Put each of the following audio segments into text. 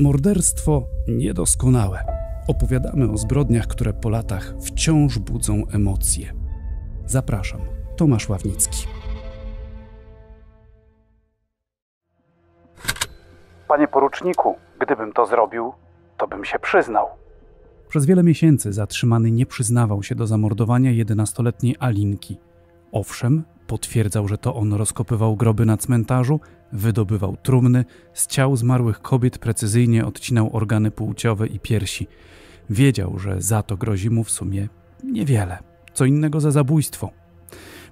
Morderstwo niedoskonałe. Opowiadamy o zbrodniach, które po latach wciąż budzą emocje. Zapraszam, Tomasz Ławnicki. Panie poruczniku, gdybym to zrobił, to bym się przyznał. Przez wiele miesięcy zatrzymany nie przyznawał się do zamordowania 11-letniej Alinki. Owszem, Potwierdzał, że to on rozkopywał groby na cmentarzu, wydobywał trumny, z ciał zmarłych kobiet precyzyjnie odcinał organy płciowe i piersi. Wiedział, że za to grozi mu w sumie niewiele. Co innego za zabójstwo.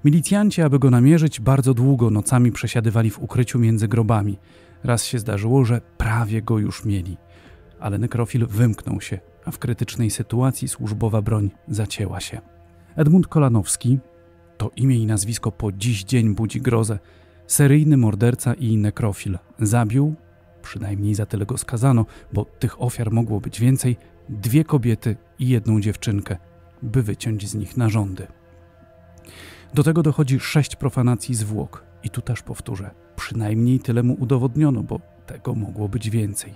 Milicjanci, aby go namierzyć, bardzo długo nocami przesiadywali w ukryciu między grobami. Raz się zdarzyło, że prawie go już mieli. Ale nekrofil wymknął się, a w krytycznej sytuacji służbowa broń zacięła się. Edmund Kolanowski, to imię i nazwisko po dziś dzień budzi grozę. Seryjny morderca i nekrofil zabił, przynajmniej za tyle go skazano, bo tych ofiar mogło być więcej, dwie kobiety i jedną dziewczynkę, by wyciąć z nich narządy. Do tego dochodzi sześć profanacji zwłok. I tu też powtórzę, przynajmniej tyle mu udowodniono, bo tego mogło być więcej.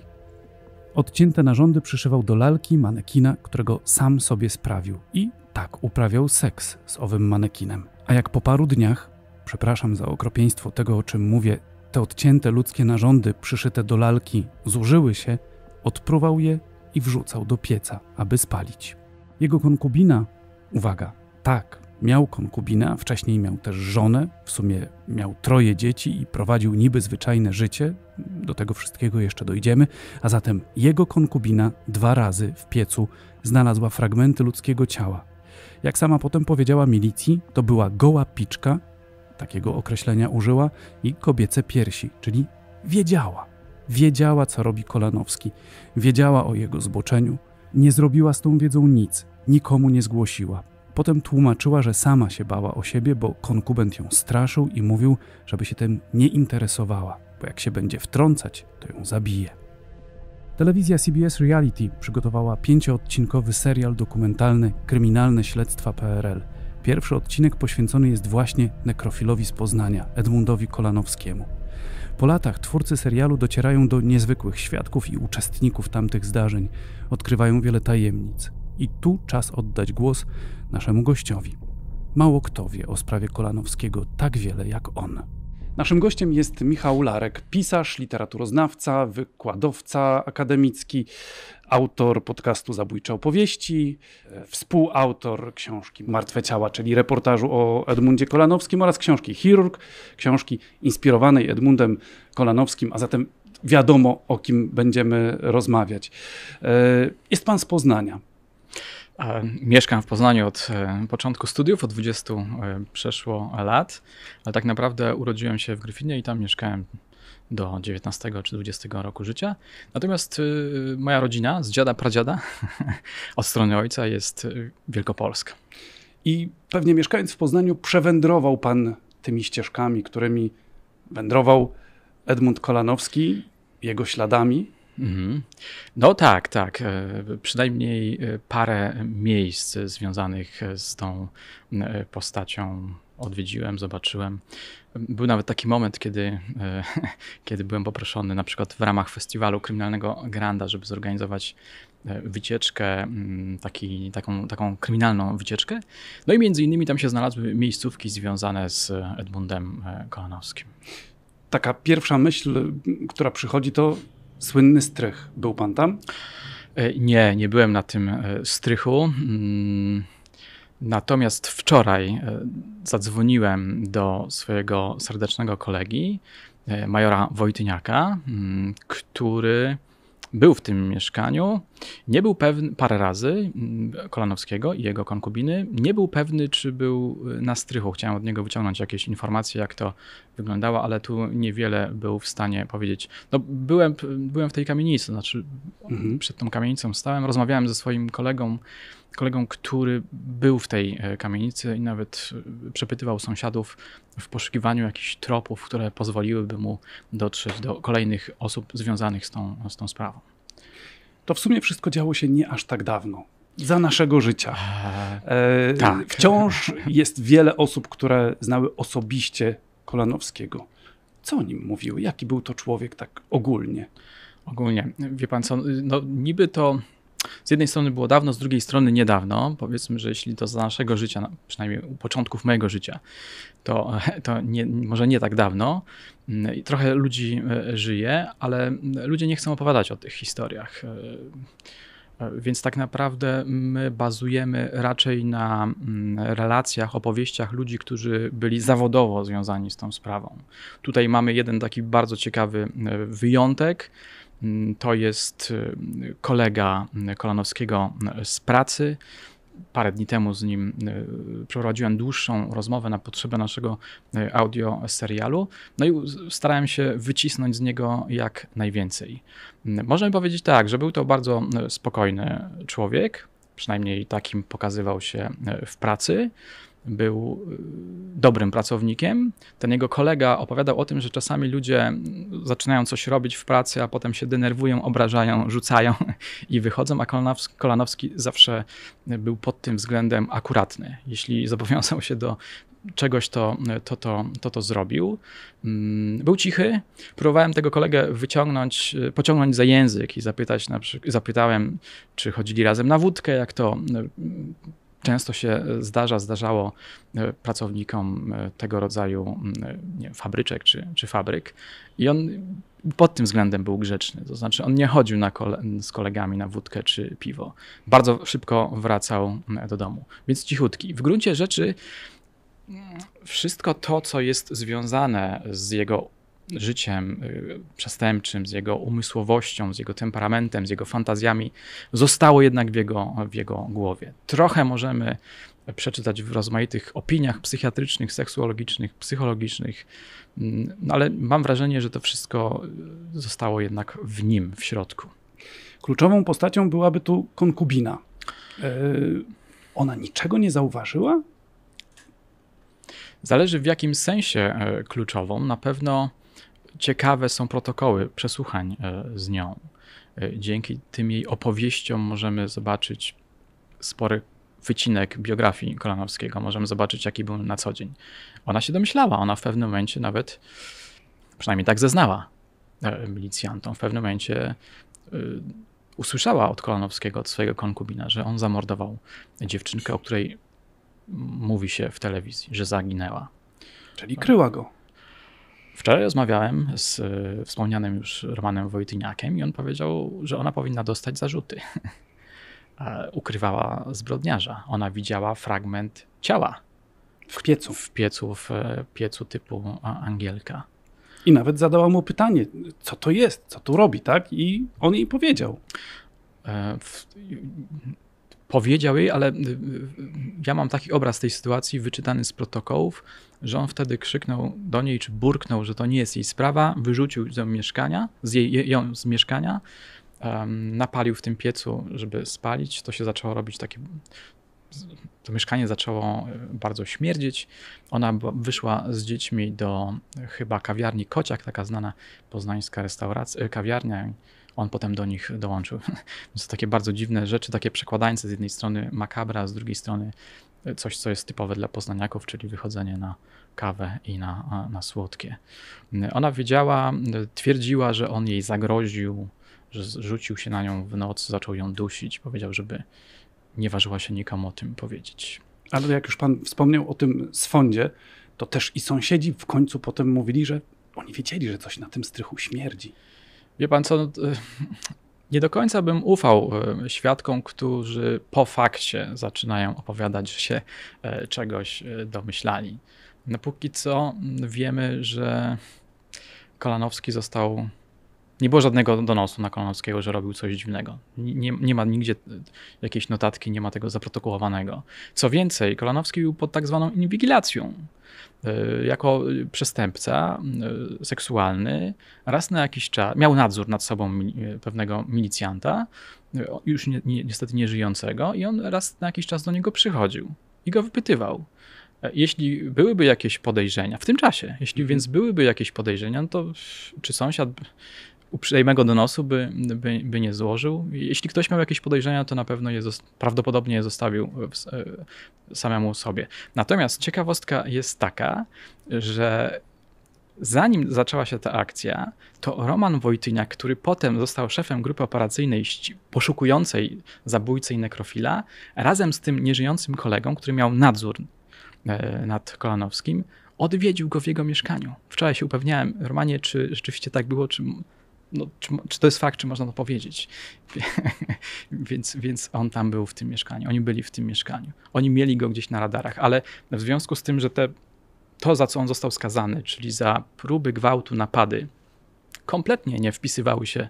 Odcięte narządy przyszywał do lalki manekina, którego sam sobie sprawił i tak uprawiał seks z owym manekinem. A jak po paru dniach, przepraszam za okropieństwo tego, o czym mówię, te odcięte ludzkie narządy przyszyte do lalki zużyły się, odpruwał je i wrzucał do pieca, aby spalić. Jego konkubina, uwaga, tak, miał konkubina, wcześniej miał też żonę, w sumie miał troje dzieci i prowadził niby zwyczajne życie, do tego wszystkiego jeszcze dojdziemy, a zatem jego konkubina dwa razy w piecu znalazła fragmenty ludzkiego ciała, jak sama potem powiedziała milicji, to była goła piczka, takiego określenia użyła, i kobiece piersi, czyli wiedziała. Wiedziała, co robi Kolanowski, wiedziała o jego zboczeniu, nie zrobiła z tą wiedzą nic, nikomu nie zgłosiła. Potem tłumaczyła, że sama się bała o siebie, bo konkubent ją straszył i mówił, żeby się tym nie interesowała, bo jak się będzie wtrącać, to ją zabije. Telewizja CBS Reality przygotowała pięcioodcinkowy serial dokumentalny Kryminalne Śledztwa PRL. Pierwszy odcinek poświęcony jest właśnie nekrofilowi z Poznania, Edmundowi Kolanowskiemu. Po latach twórcy serialu docierają do niezwykłych świadków i uczestników tamtych zdarzeń, odkrywają wiele tajemnic. I tu czas oddać głos naszemu gościowi. Mało kto wie o sprawie Kolanowskiego tak wiele jak on. Naszym gościem jest Michał Larek, pisarz, literaturoznawca, wykładowca akademicki, autor podcastu Zabójcze Opowieści, e, współautor książki Martwe Ciała, czyli reportażu o Edmundzie Kolanowskim oraz książki Chirurg, książki inspirowanej Edmundem Kolanowskim, a zatem wiadomo o kim będziemy rozmawiać. E, jest pan z Poznania. Mieszkam w Poznaniu od e, początku studiów, od 20 e, przeszło lat, ale tak naprawdę urodziłem się w Gryfinie i tam mieszkałem do 19 czy 20 roku życia. Natomiast e, moja rodzina z dziada, pradziada od strony ojca jest wielkopolska. I pewnie mieszkając w Poznaniu przewędrował pan tymi ścieżkami, którymi wędrował Edmund Kolanowski, jego śladami. Mhm. No tak, tak. E, przynajmniej e, parę miejsc związanych e, z tą postacią odwiedziłem, zobaczyłem. Był nawet taki moment, kiedy, kiedy byłem poproszony na przykład w ramach festiwalu kryminalnego Granda, żeby zorganizować wycieczkę, mm, taki, taką, taką kryminalną wycieczkę. No i między innymi tam się znalazły miejscówki związane z Edmundem Kolanowskim taka pierwsza myśl, która przychodzi, to Słynny strych. Był pan tam? E, nie, nie byłem na tym e, strychu. Mm, natomiast wczoraj e, zadzwoniłem do swojego serdecznego kolegi, majora Wojtyniaka, mm, który był w tym mieszkaniu nie był pewny parę razy mm, Kolanowskiego i jego konkubiny. Nie był pewny, czy był y, na strychu. Chciałem od niego wyciągnąć jakieś informacje, jak to wyglądało, ale tu niewiele był w stanie powiedzieć. No, byłem, byłem w tej kamienicy, znaczy mhm. przed tą kamienicą stałem, rozmawiałem ze swoim kolegą kolegą, który był w tej e, kamienicy i nawet e, przepytywał sąsiadów w poszukiwaniu jakichś tropów, które pozwoliłyby mu dotrzeć do kolejnych osób związanych z tą, z tą sprawą to w sumie wszystko działo się nie aż tak dawno. Za naszego życia. E, tak. Wciąż jest wiele osób, które znały osobiście Kolanowskiego. Co o nim mówił? Jaki był to człowiek tak ogólnie? Ogólnie, wie pan co, no niby to z jednej strony było dawno, z drugiej strony niedawno. Powiedzmy, że jeśli to za naszego życia, przynajmniej u początków mojego życia, to, to nie, może nie tak dawno. Mm, I trochę ludzi e, żyje, ale mm, ludzie nie chcą opowiadać o tych historiach. E, e, więc tak naprawdę my bazujemy raczej na mm, relacjach, opowieściach ludzi, którzy byli zawodowo związani z tą sprawą. Tutaj mamy jeden taki bardzo ciekawy wyjątek. Mm, to jest y, kolega mm, Kolanowskiego mm, z pracy. Parę dni temu z nim y, przeprowadziłem dłuższą rozmowę na potrzeby naszego y, audio serialu. No i starałem się wycisnąć z niego jak najwięcej. Można powiedzieć tak, że był to bardzo spokojny człowiek, przynajmniej takim pokazywał się w pracy był y, dobrym pracownikiem. Ten jego kolega opowiadał o tym, że czasami ludzie zaczynają coś robić w pracy, a potem się denerwują, obrażają, rzucają i wychodzą, a Kolanowski, Kolanowski zawsze był pod tym względem akuratny. Jeśli zobowiązał się do czegoś, to to, to, to to zrobił. Mm, był cichy. Próbowałem tego kolegę wyciągnąć, y, pociągnąć za język i zapytać, na przykład, zapytałem, czy chodzili razem na wódkę, jak to y, Często się e, zdarza, zdarzało e, pracownikom e, tego rodzaju nie fabryczek czy, czy fabryk i on pod tym względem był grzeczny. To znaczy, on nie chodził kole z kolegami na wódkę czy piwo. Bardzo szybko wracał do domu, więc cichutki. W gruncie rzeczy mm, wszystko to, co jest związane z jego życiem y, przestępczym, z jego umysłowością, z jego temperamentem, z jego fantazjami, zostało jednak w jego, w jego głowie. Trochę możemy przeczytać w rozmaitych opiniach psychiatrycznych, seksuologicznych, psychologicznych, mm, no ale mam wrażenie, że to wszystko zostało jednak w nim, w środku. Kluczową postacią byłaby tu konkubina. Yy, ona niczego nie zauważyła? Zależy w jakim sensie e, kluczową. Na pewno ciekawe są protokoły przesłuchań e, z nią. E, dzięki tym jej opowieściom możemy zobaczyć spory wycinek biografii Kolanowskiego. Możemy zobaczyć, jaki był na co dzień. Ona się domyślała, ona w pewnym momencie nawet, przynajmniej tak zeznała e, milicjantom, w pewnym momencie usłyszała od Kolanowskiego, od swojego konkubina, że on zamordował dziewczynkę, o której mówi się w telewizji, że zaginęła. Czyli kryła go. Wczoraj rozmawiałem z e, wspomnianym już Romanem Wojtyniakiem i on powiedział, że ona powinna dostać zarzuty. Ukrywała zbrodniarza. Ona widziała fragment ciała. W piecu. W piecu, w e, piecu typu Angielka. I nawet zadała mu pytanie, co to jest, co tu robi, tak? I on jej powiedział. E, powiedział jej, ale y, y, y, ja mam taki obraz tej sytuacji wyczytany z protokołów, że on wtedy krzyknął do niej, czy burknął, że to nie jest jej sprawa, wyrzucił ją, mieszkania, z jej, ją z mieszkania, um, napalił w tym piecu, żeby spalić. To się zaczęło robić takie to mieszkanie zaczęło e, bardzo śmierdzić. Ona wyszła z dziećmi do e, chyba kawiarni Kociak, taka znana poznańska restauracja, e, kawiarnia on potem do nich dołączył. To są takie bardzo dziwne rzeczy, takie przekładańce z jednej strony makabra, z drugiej strony e, coś, co jest typowe dla poznaniaków, czyli wychodzenie na kawę i na, na słodkie. Mm, ona wiedziała, e, twierdziła, że on jej zagroził, że rzucił się na nią w noc, zaczął ją dusić, powiedział, żeby nie ważyła się nikomu o tym powiedzieć. Ale jak już pan wspomniał o tym sfondzie, to też i sąsiedzi w końcu potem mówili, że oni wiedzieli, że coś na tym strychu śmierdzi. Wie pan co, no, y, nie do końca bym ufał y, świadkom, którzy po fakcie zaczynają opowiadać, że się y, czegoś domyślali. No póki co mm, wiemy, że Kolanowski został nie było żadnego donosu na Kolonowskiego, że robił coś dziwnego. Nie, nie ma nigdzie e, jakiejś notatki, nie ma tego zaprotokołowanego. Co więcej, Kolanowski był pod tak zwaną inwigilacją. E, jako e, przestępca seksualny raz na jakiś czas miał nadzór nad sobą pewnego milicjanta, już niestety nieżyjącego, i on raz na jakiś czas do niego przychodził i go wypytywał jeśli byłyby jakieś podejrzenia, w tym czasie, jeśli mhm. więc byłyby jakieś podejrzenia, no to czy sąsiad uprzejmego donosu by, by, by, nie złożył. Jeśli ktoś miał jakieś podejrzenia, to na pewno je prawdopodobnie je zostawił w, e, samemu sobie. Natomiast ciekawostka jest taka, że zanim zaczęła się ta akcja, to Roman Wojtyniak, który potem został szefem grupy operacyjnej poszukującej zabójcy i nekrofila, razem z tym nieżyjącym kolegą, który miał nadzór e, nad Kolanowskim, odwiedził go w jego mieszkaniu. Wczoraj się upewniałem, Romanie, czy rzeczywiście tak było, czy no, czy, czy, to jest fakt, czy można to powiedzieć. więc, więc on tam był w tym mieszkaniu, oni byli w tym mieszkaniu. Oni mieli go gdzieś na radarach, ale w związku z tym, że te, to, za co on został skazany, czyli za próby gwałtu, napady, kompletnie nie wpisywały się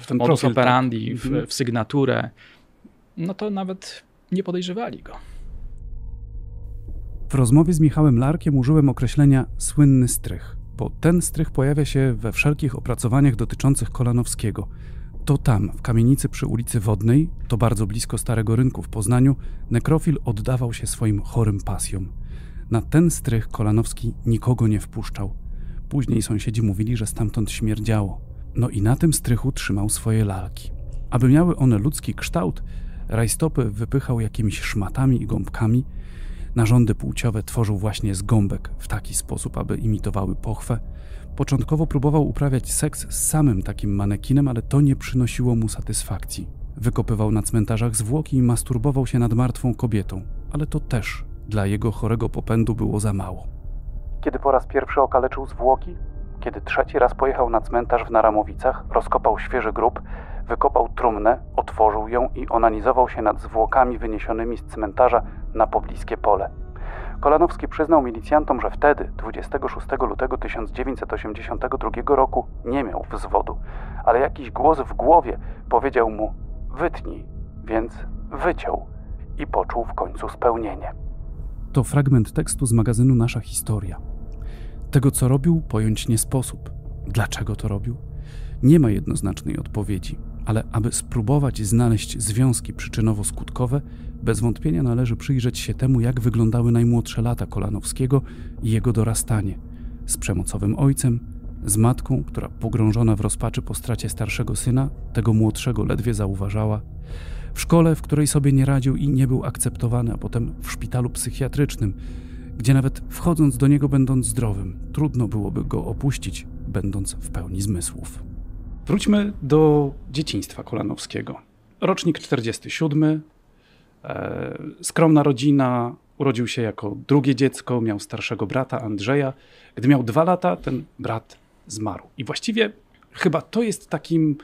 w ten modus tak. operandi, tak. w, mhm. w sygnaturę, no to nawet nie podejrzewali go. W rozmowie z Michałem Larkiem użyłem określenia słynny strych bo ten strych pojawia się we wszelkich opracowaniach dotyczących Kolanowskiego. To tam, w kamienicy przy ulicy Wodnej, to bardzo blisko Starego Rynku w Poznaniu, nekrofil oddawał się swoim chorym pasjom. Na ten strych Kolanowski nikogo nie wpuszczał. Później sąsiedzi mówili, że stamtąd śmierdziało. No i na tym strychu trzymał swoje lalki. Aby miały one ludzki kształt, rajstopy wypychał jakimiś szmatami i gąbkami, Narządy płciowe tworzył właśnie z gąbek w taki sposób, aby imitowały pochwę. Początkowo próbował uprawiać seks z samym takim manekinem, ale to nie przynosiło mu satysfakcji. Wykopywał na cmentarzach zwłoki i masturbował się nad martwą kobietą, ale to też dla jego chorego popędu było za mało. Kiedy po raz pierwszy okaleczył zwłoki, kiedy trzeci raz pojechał na cmentarz w Naramowicach, rozkopał świeży grób, wykopał trumnę, otworzył ją i onanizował się nad zwłokami wyniesionymi z cmentarza na pobliskie pole. Kolanowski przyznał milicjantom, że wtedy, 26 lutego 1982 roku, nie miał wzwodu, ale jakiś głos w głowie powiedział mu: Wytnij, więc wyciął i poczuł w końcu spełnienie. To fragment tekstu z magazynu Nasza Historia. Tego, co robił, pojąć nie sposób. Dlaczego to robił? Nie ma jednoznacznej odpowiedzi ale aby spróbować znaleźć związki przyczynowo-skutkowe, bez wątpienia należy przyjrzeć się temu, jak wyglądały najmłodsze lata Kolanowskiego i jego dorastanie z przemocowym ojcem, z matką, która pogrążona w rozpaczy po stracie starszego syna, tego młodszego ledwie zauważała, w szkole, w której sobie nie radził i nie był akceptowany, a potem w szpitalu psychiatrycznym, gdzie nawet wchodząc do niego, będąc zdrowym, trudno byłoby go opuścić, będąc w pełni zmysłów. Wróćmy do dzieciństwa Kolanowskiego. Rocznik 47, e, skromna rodzina, urodził się jako drugie dziecko, miał starszego brata Andrzeja. Gdy miał dwa lata, ten brat zmarł. I właściwie chyba to jest takim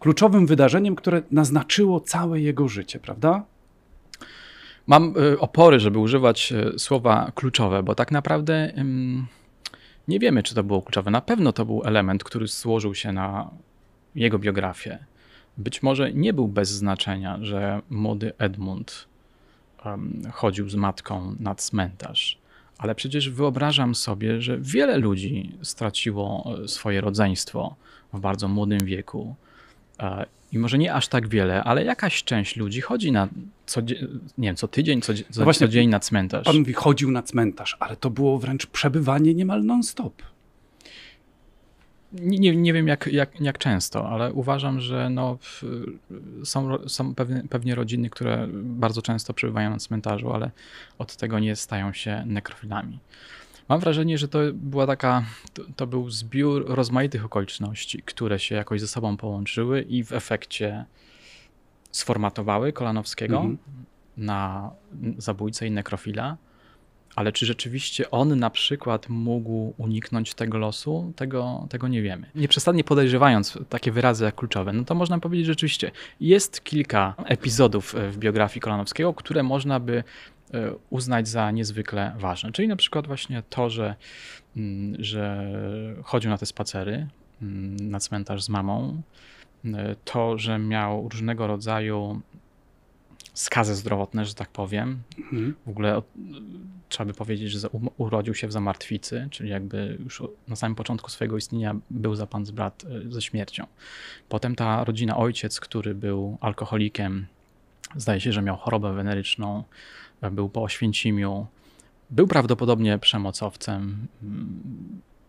kluczowym wydarzeniem, które naznaczyło całe jego życie, prawda? Mam e, opory, żeby używać e, słowa kluczowe, bo tak naprawdę nie wiemy, czy to było kluczowe. Na pewno to był element, który złożył się na jego biografię. Być może nie był bez znaczenia, że młody Edmund um, chodził z matką na cmentarz, ale przecież wyobrażam sobie, że wiele ludzi straciło e, swoje rodzeństwo w bardzo młodym wieku. E, I może nie aż tak wiele, ale jakaś część ludzi chodzi na co, nie wiem, co tydzień, co, co, no właśnie, co dzień na cmentarz. Pan mówi, chodził na cmentarz, ale to było wręcz przebywanie niemal non-stop nie, nie wiem jak, jak, jak często, ale uważam, że no, są, są pewne, pewnie rodziny, które bardzo często przebywają na cmentarzu, ale od tego nie stają się nekrofilami. Mam wrażenie, że to była taka, to, to był zbiór rozmaitych okoliczności, które się jakoś ze sobą połączyły i w efekcie sformatowały Kolanowskiego mhm. na zabójcę i nekrofila ale czy rzeczywiście on na przykład mógł uniknąć tego losu, tego, tego nie wiemy. Nieprzestannie podejrzewając takie wyrazy jak kluczowe, no to można powiedzieć że rzeczywiście, jest kilka epizodów e, w biografii Kolanowskiego, które można by e, uznać za niezwykle ważne. Czyli na przykład właśnie to, że, mm, że chodził na te spacery mm, na cmentarz z mamą, e, to, że miał różnego rodzaju skazy zdrowotne, że tak powiem. Mhm. W ogóle trzeba by powiedzieć, że um, urodził się w zamartwicy, czyli jakby już na samym początku swojego istnienia był za pan z brat e, ze śmiercią. Potem ta rodzina, ojciec, który był alkoholikiem, zdaje się, że miał chorobę weneryczną, e, był po Oświęcimiu, był prawdopodobnie przemocowcem. Mm,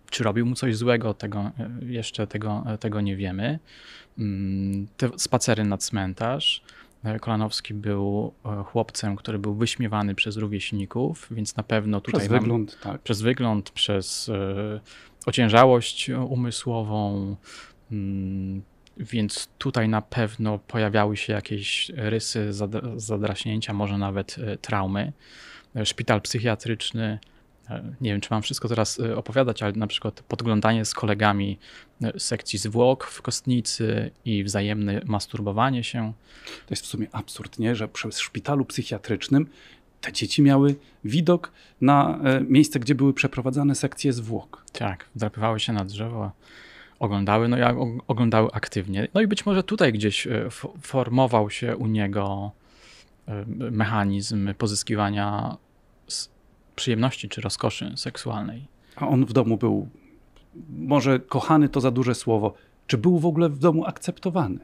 czy robił mu coś złego, tego e, jeszcze tego, tego nie wiemy. Mm, te spacery na cmentarz Kolanowski był e, chłopcem, który był wyśmiewany przez rówieśników, więc na pewno tutaj. Przez wygląd, tak. Przez wygląd, przez e, ociężałość umysłową. Mm, więc tutaj na pewno pojawiały się jakieś rysy zadraśnięcia, może nawet e, traumy. Szpital psychiatryczny nie wiem, czy mam wszystko teraz y, opowiadać, ale na przykład podglądanie z kolegami y, sekcji zwłok w kostnicy i wzajemne masturbowanie się. To jest w sumie absurd, nie? że przez szpitalu psychiatrycznym te dzieci miały widok na e, miejsce, gdzie były przeprowadzane sekcje zwłok. Tak, drapywały się na drzewo, oglądały, no jak oglądały aktywnie. No i być może tutaj gdzieś e, formował się u niego e, mechanizm pozyskiwania przyjemności czy rozkoszy seksualnej. A on w domu był, może kochany to za duże słowo, czy był w ogóle w domu akceptowany?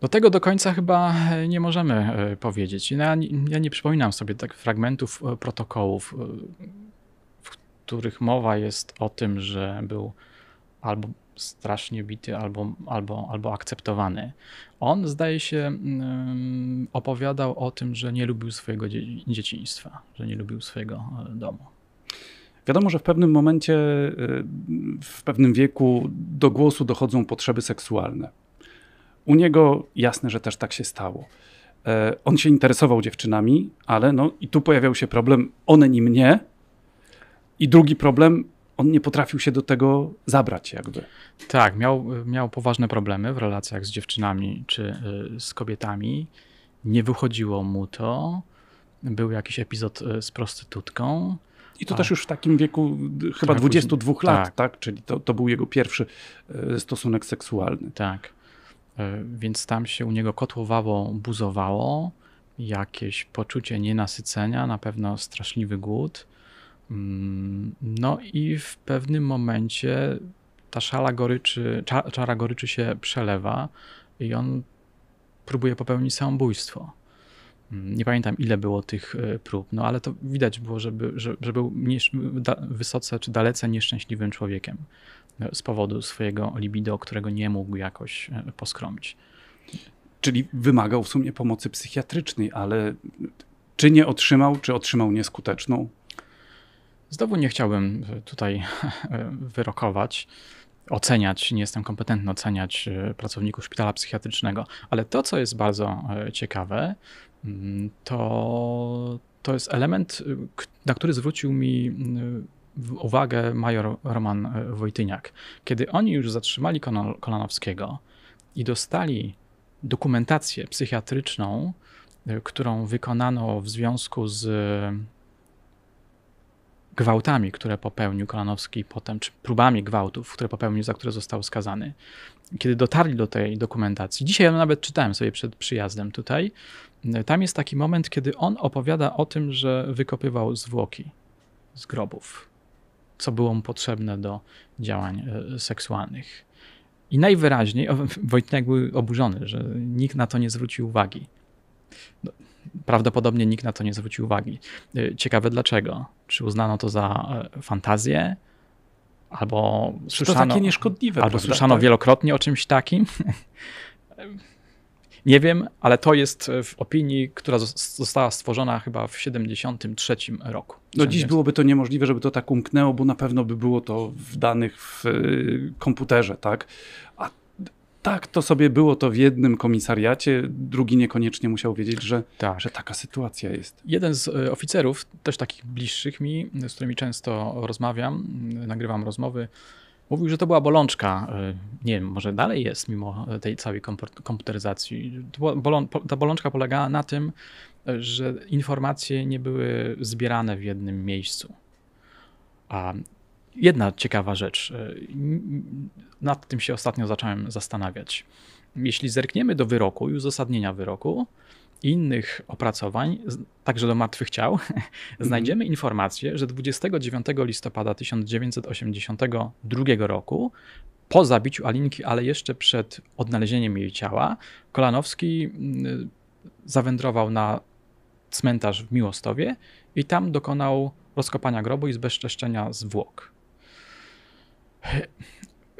Do tego do końca chyba e, nie możemy e, powiedzieć. Ja nie, ja nie przypominam sobie tak fragmentów e, protokołów, w których mowa jest o tym, że był albo strasznie bity albo, albo, albo akceptowany. On, zdaje się, mm, opowiadał o tym, że nie lubił swojego dzieciństwa, że nie lubił swojego e, domu. Wiadomo, że w pewnym momencie, e, w pewnym wieku do głosu dochodzą potrzeby seksualne. U niego jasne, że też tak się stało. E, on się interesował dziewczynami, ale no i tu pojawiał się problem, one nim nie. I drugi problem, on nie potrafił się do tego zabrać, jakby. Tak, miał, miał poważne problemy w relacjach z dziewczynami czy y, z kobietami. Nie wychodziło mu to. Był jakiś epizod y, z prostytutką. I to też już w takim wieku chyba 22 później, lat, tak. tak? Czyli to, to był jego pierwszy y, stosunek seksualny. Tak. Więc tam się u niego kotłowało, buzowało, jakieś poczucie nienasycenia, na pewno straszliwy głód Mm, no i w pewnym momencie ta szala goryczy, czara goryczy się przelewa i on próbuje popełnić samobójstwo. Mm, nie pamiętam, ile było tych e, prób, no ale to widać było, żeby, że, że był wysoce czy dalece nieszczęśliwym człowiekiem e, z powodu swojego libido, którego nie mógł jakoś e, poskromić. Czyli wymagał w sumie pomocy psychiatrycznej, ale czy nie otrzymał, czy otrzymał nieskuteczną? Znowu nie chciałbym e, tutaj e, wyrokować, oceniać, nie jestem kompetentny oceniać e, pracowników szpitala psychiatrycznego, ale to, co jest bardzo ciekawe, mm, to, to jest element, na który zwrócił mi uwagę major Roman Wojtyniak. Kiedy oni już zatrzymali Kolanowskiego i dostali dokumentację psychiatryczną, którą wykonano w związku z gwałtami, które popełnił Kolanowski potem, czy próbami gwałtów, które popełnił, za które został skazany. Kiedy dotarli do tej dokumentacji, dzisiaj ja nawet czytałem sobie przed przyjazdem tutaj, tam jest taki moment, kiedy on opowiada o tym, że wykopywał zwłoki z grobów, co było mu potrzebne do działań e, seksualnych. I najwyraźniej Wojtek był oburzony, że nikt na to nie zwrócił uwagi. No, prawdopodobnie nikt na to nie zwrócił uwagi. Y, ciekawe dlaczego. Czy uznano to za e, fantazję? Albo Czy słyszano, to takie nieszkodliwe. Albo słyszano tak. wielokrotnie o czymś takim. nie wiem, ale to jest e, w opinii, która została stworzona chyba w 73 roku. No dziś byłoby to niemożliwe, żeby to tak umknęło, bo na pewno by było to w danych w e, komputerze, tak? A tak, to sobie było to w jednym komisariacie, drugi niekoniecznie musiał wiedzieć, że, tak. że taka sytuacja jest. Jeden z e, oficerów, też takich bliższych mi, z którymi często rozmawiam, nagrywam rozmowy, mówił, że to była bolączka. E, nie wiem, może dalej jest, mimo e, tej całej komputeryzacji. Ta bolączka polegała na tym, że informacje nie były zbierane w jednym miejscu. A Jedna ciekawa rzecz, e, nad tym się ostatnio zacząłem zastanawiać. Jeśli zerkniemy do wyroku i uzasadnienia wyroku i innych opracowań, także do martwych ciał, mm. znajdziemy informację, że 29 listopada 1982 roku po zabiciu Alinki, ale jeszcze przed odnalezieniem jej ciała, Kolanowski mm, zawędrował na cmentarz w Miłostowie i tam dokonał rozkopania grobu i zbezczeszczenia zwłok.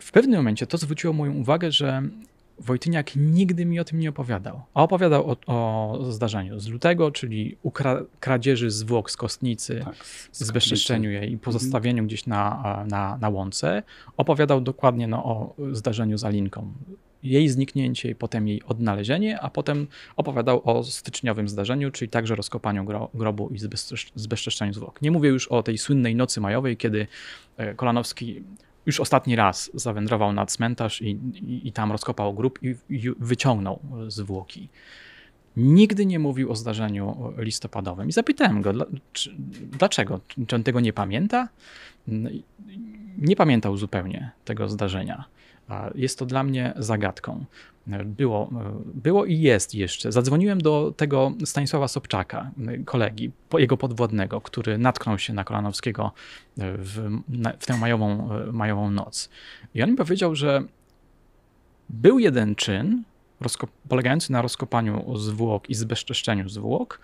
W pewnym momencie to zwróciło moją uwagę, że Wojtyniak nigdy mi o tym nie opowiadał. A opowiadał o, o zdarzeniu z lutego, czyli kradzieży zwłok z kostnicy, tak, zbezczeszczeniu jej i mhm. pozostawieniu mhm. gdzieś na, na, na łące. Opowiadał dokładnie no, o zdarzeniu z Alinką. Jej zniknięcie i potem jej odnalezienie, a potem opowiadał o styczniowym zdarzeniu, czyli także rozkopaniu gro, grobu i zbezczeszczeniu zwłok. Nie mówię już o tej słynnej nocy majowej, kiedy e, Kolanowski już ostatni raz zawędrował na cmentarz i, i, i tam rozkopał grób i, i wyciągnął zwłoki. Nigdy nie mówił o zdarzeniu listopadowym. I zapytałem go, czy, dlaczego? Czy on tego nie pamięta? No nie pamiętał zupełnie tego zdarzenia. Jest to dla mnie zagadką. Było, było i jest jeszcze. Zadzwoniłem do tego Stanisława Sobczaka, kolegi, jego podwładnego, który natknął się na Kolanowskiego e, w, w tę majową, e, majową noc. I on mi powiedział, że był jeden czyn polegający na rozkopaniu zwłok i zbezczeszczeniu zwłok,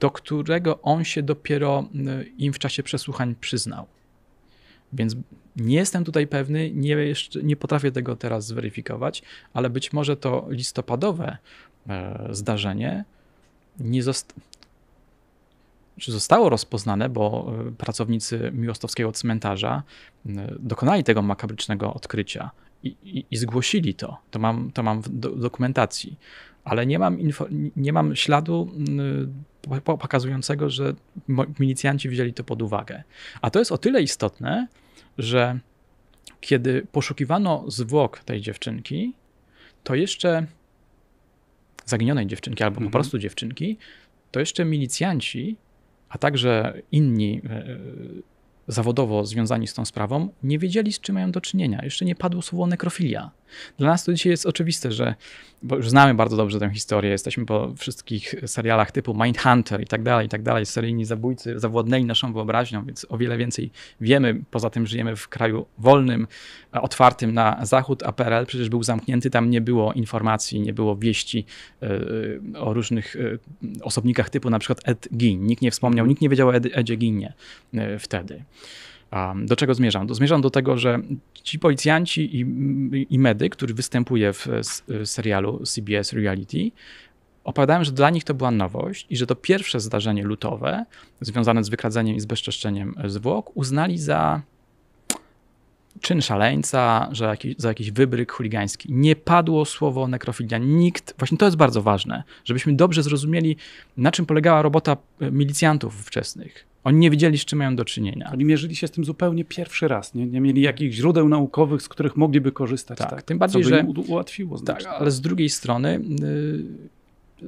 do którego on się dopiero e, im w czasie przesłuchań przyznał. Więc nie jestem tutaj pewny, nie, jeszcze, nie potrafię tego teraz zweryfikować, ale być może to listopadowe e, zdarzenie nie zostało czy zostało rozpoznane, bo e, pracownicy miłostowskiego cmentarza e, dokonali tego makabrycznego odkrycia i, i, i zgłosili to. To mam, to mam w do, dokumentacji, ale nie mam, info, nie mam śladu pokazującego, że milicjanci wzięli to pod uwagę. A to jest o tyle istotne, że kiedy poszukiwano zwłok tej dziewczynki, to jeszcze zaginionej dziewczynki albo mhm. po prostu dziewczynki, to jeszcze milicjanci, a także inni e, e, zawodowo związani z tą sprawą, nie wiedzieli, z czym mają do czynienia. Jeszcze nie padło słowo nekrofilia. Dla nas to dzisiaj jest oczywiste, że bo już znamy bardzo dobrze tę historię, jesteśmy po wszystkich serialach typu Mindhunter i tak dalej, i tak dalej, seryjni zabójcy zawładnęli naszą wyobraźnią, więc o wiele więcej wiemy. Poza tym żyjemy w kraju wolnym, otwartym na zachód, a PRL przecież był zamknięty, tam nie było informacji, nie było wieści e, e, o różnych e, osobnikach typu na przykład Ed Gin. Nikt nie wspomniał, nikt nie wiedział o Ed, Edzie Ginie wtedy. Do czego zmierzam? Do, zmierzam do tego, że ci policjanci i, i medyk, który występuje w, w serialu CBS Reality, opowiadałem, że dla nich to była nowość i że to pierwsze zdarzenie lutowe związane z wykradzeniem i zbezczeszczeniem zwłok uznali za czyn szaleńca, że jakiś, za jakiś wybryk chuligański. Nie padło słowo nekrofilia. Nikt, właśnie to jest bardzo ważne, żebyśmy dobrze zrozumieli, na czym polegała robota milicjantów wczesnych. Oni nie wiedzieli, z czym mają do czynienia. Oni mierzyli się z tym zupełnie pierwszy raz. Nie, nie mieli jakichś źródeł naukowych, z których mogliby korzystać. Tak, tak tym bardziej, że. Im ułatwiło znaczy. Tak, ale z drugiej strony. Y,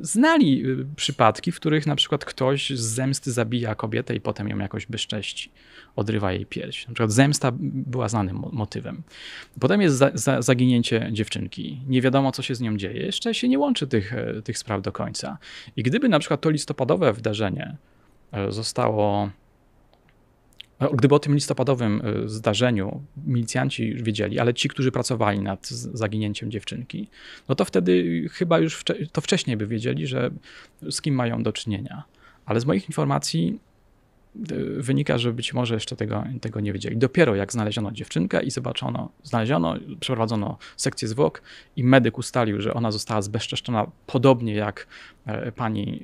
znali y, przypadki, w których na przykład ktoś z zemsty zabija kobietę i potem ją jakoś bezcześci, odrywa jej pierś. Na przykład zemsta była znanym motywem. Potem jest za, za, zaginięcie dziewczynki. Nie wiadomo, co się z nią dzieje. Jeszcze się nie łączy tych, e, tych spraw do końca. I gdyby na przykład to listopadowe wydarzenie E, zostało. No, gdyby o tym listopadowym e, zdarzeniu milicjanci już wiedzieli, ale ci, którzy pracowali nad zaginięciem dziewczynki, no to wtedy chyba już wcze to wcześniej by wiedzieli, że z kim mają do czynienia. Ale z moich informacji e, wynika, że być może jeszcze tego, tego nie wiedzieli. Dopiero jak znaleziono dziewczynkę i zobaczono, znaleziono, przeprowadzono sekcję zwłok i medyk ustalił, że ona została zbezczeszczona podobnie jak pani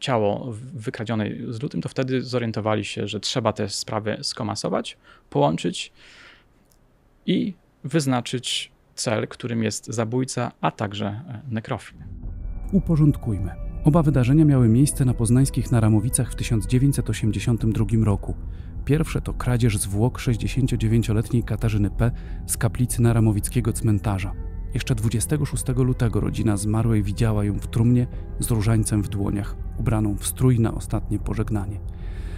ciało wykradzione z lutym, to wtedy zorientowali się, że trzeba te sprawy skomasować, połączyć i wyznaczyć cel, którym jest zabójca, a także e, nekrofil. Uporządkujmy. Oba wydarzenia miały miejsce na poznańskich Naramowicach w 1982 roku. Pierwsze to kradzież zwłok 69-letniej Katarzyny P. z kaplicy Naramowickiego cmentarza. Jeszcze 26 lutego rodzina zmarłej widziała ją w trumnie z różańcem w dłoniach, ubraną w strój na ostatnie pożegnanie.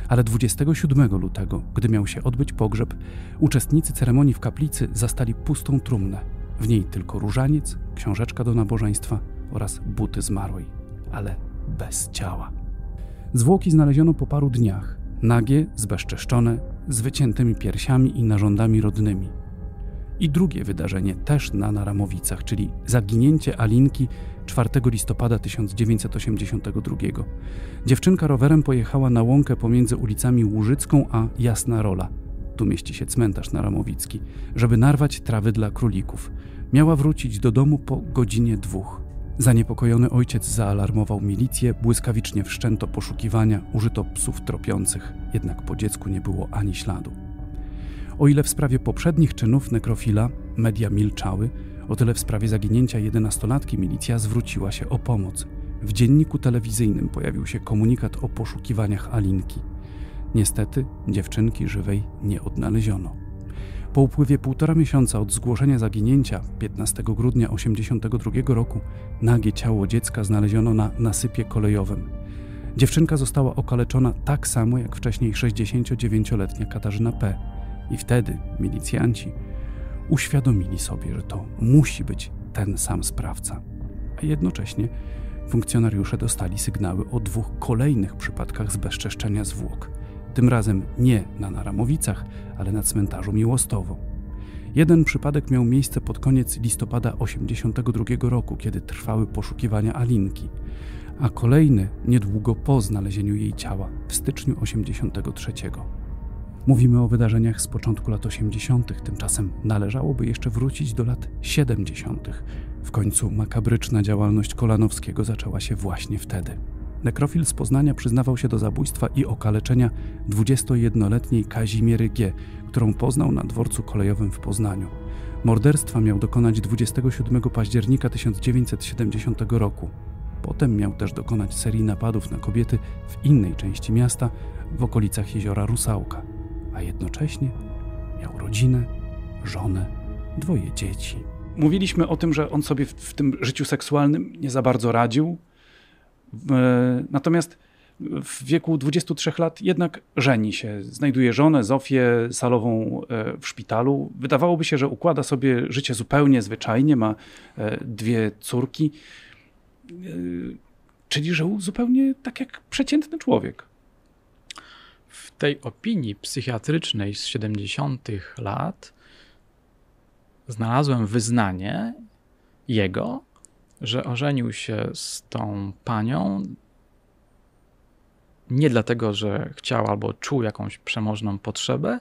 Ale 27 lutego, gdy miał się odbyć pogrzeb, uczestnicy ceremonii w kaplicy zastali pustą trumnę. W niej tylko różaniec, książeczka do nabożeństwa oraz buty zmarłej, ale bez ciała. Zwłoki znaleziono po paru dniach, nagie, zbezczeszczone, z wyciętymi piersiami i narządami rodnymi i drugie wydarzenie też na Naramowicach, czyli zaginięcie Alinki 4 listopada 1982. Dziewczynka rowerem pojechała na łąkę pomiędzy ulicami Łużycką a Jasna Rola. Tu mieści się cmentarz naramowicki, żeby narwać trawy dla królików. Miała wrócić do domu po godzinie dwóch. Zaniepokojony ojciec zaalarmował milicję, błyskawicznie wszczęto poszukiwania, użyto psów tropiących, jednak po dziecku nie było ani śladu. O ile w sprawie poprzednich czynów nekrofila media milczały, o tyle w sprawie zaginięcia jedenastolatki milicja zwróciła się o pomoc. W dzienniku telewizyjnym pojawił się komunikat o poszukiwaniach Alinki. Niestety dziewczynki żywej nie odnaleziono. Po upływie półtora miesiąca od zgłoszenia zaginięcia 15 grudnia 1982 roku nagie ciało dziecka znaleziono na nasypie kolejowym. Dziewczynka została okaleczona tak samo jak wcześniej 69-letnia Katarzyna P. I wtedy milicjanci uświadomili sobie, że to musi być ten sam sprawca. A jednocześnie funkcjonariusze dostali sygnały o dwóch kolejnych przypadkach zbezczeszczenia zwłok. Tym razem nie na Naramowicach, ale na cmentarzu Miłostowo. Jeden przypadek miał miejsce pod koniec listopada 1982 roku, kiedy trwały poszukiwania Alinki, a kolejny niedługo po znalezieniu jej ciała w styczniu 1983. Mówimy o wydarzeniach z początku lat 80., tymczasem należałoby jeszcze wrócić do lat 70. W końcu makabryczna działalność Kolanowskiego zaczęła się właśnie wtedy. Nekrofil z Poznania przyznawał się do zabójstwa i okaleczenia 21-letniej Kazimiery G., którą poznał na dworcu kolejowym w Poznaniu. Morderstwa miał dokonać 27 października 1970 roku. Potem miał też dokonać serii napadów na kobiety w innej części miasta, w okolicach jeziora Rusałka a jednocześnie miał rodzinę, żonę, dwoje dzieci. Mówiliśmy o tym, że on sobie w, w tym życiu seksualnym nie za bardzo radził. E, natomiast w wieku 23 lat jednak żeni się. Znajduje żonę, Zofię salową e, w szpitalu. Wydawałoby się, że układa sobie życie zupełnie zwyczajnie, ma e, dwie córki, e, czyli żył zupełnie tak jak przeciętny człowiek w tej opinii psychiatrycznej z 70. lat znalazłem wyznanie jego, że ożenił się z tą panią nie dlatego, że chciał albo czuł jakąś przemożną potrzebę,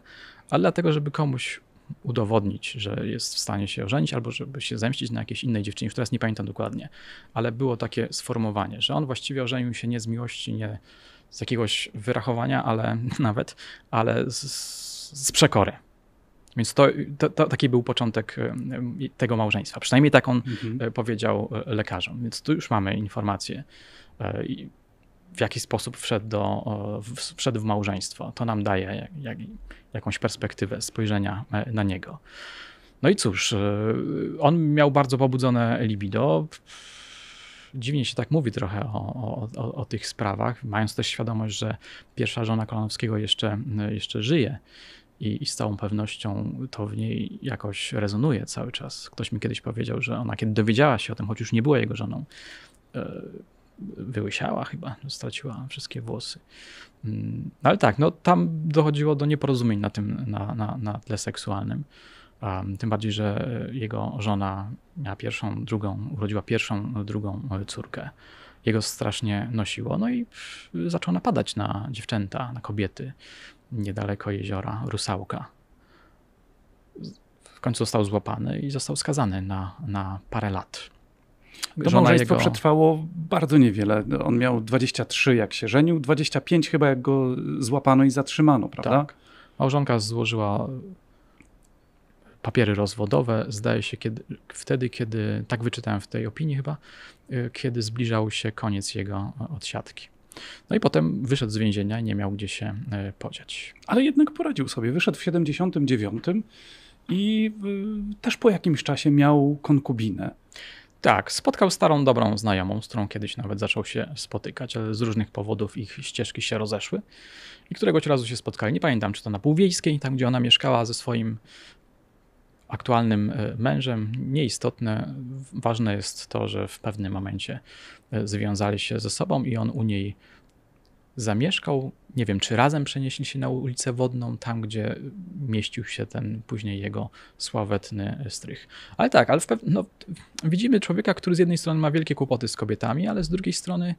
ale dlatego, żeby komuś udowodnić, że jest w stanie się ożenić, albo żeby się zemścić na jakiejś innej dziewczynie, już teraz nie pamiętam dokładnie, ale było takie sformułowanie, że on właściwie ożenił się nie z miłości, nie z jakiegoś wyrachowania, ale nawet, ale z, z przekory. Więc to, to, to, taki był początek tego małżeństwa. Przynajmniej tak on mhm. E, powiedział e, lekarzom. Więc tu już mamy informacje, e, w jaki sposób wszedł, do, wszedł w małżeństwo. To nam daje jak, jakąś perspektywę spojrzenia na niego. No i cóż, on miał bardzo pobudzone libido dziwnie się tak mówi trochę o, o, o, o, tych sprawach, mając też świadomość, że pierwsza żona Kolanowskiego jeszcze, jeszcze żyje. I, I, z całą pewnością to w niej jakoś rezonuje cały czas. Ktoś mi kiedyś powiedział, że ona kiedy dowiedziała się o tym, choć już nie była jego żoną, e, wyłysiała chyba, no, straciła wszystkie włosy. Mm, no ale tak, no tam dochodziło do nieporozumień na tym, na, na, na tle seksualnym. Tym bardziej, że jego żona miała pierwszą, drugą, urodziła pierwszą, drugą córkę. Jego strasznie nosiło, no i zaczął napadać na dziewczęta, na kobiety niedaleko jeziora Rusałka. W końcu został złapany i został skazany na, na parę lat. To Żona małżeństwo jego... przetrwało bardzo niewiele. On miał 23, jak się żenił, 25 chyba, jak go złapano i zatrzymano, prawda? Tak. Małżonka złożyła papiery rozwodowe, zdaje się, kiedy, wtedy, kiedy, tak wyczytałem w tej opinii chyba, y, kiedy zbliżał się koniec jego odsiadki. No i potem wyszedł z więzienia i nie miał gdzie się y, podziać. Ale jednak poradził sobie. Wyszedł w 79 i y, też po jakimś czasie miał konkubinę. Tak, spotkał starą, dobrą znajomą, z którą kiedyś nawet zaczął się spotykać, ale z różnych powodów ich ścieżki się rozeszły i któregoś razu się spotkali. Nie pamiętam, czy to na Półwiejskiej, tam gdzie ona mieszkała ze swoim aktualnym e, mężem. Nieistotne, ważne jest to, że w pewnym momencie e, związali się ze sobą i on u niej zamieszkał. Nie wiem, czy razem przenieśli się na ulicę Wodną, tam gdzie mieścił się ten później jego sławetny e, strych. Ale tak, ale pew... no, widzimy człowieka, który z jednej strony ma wielkie kłopoty z kobietami, ale z drugiej strony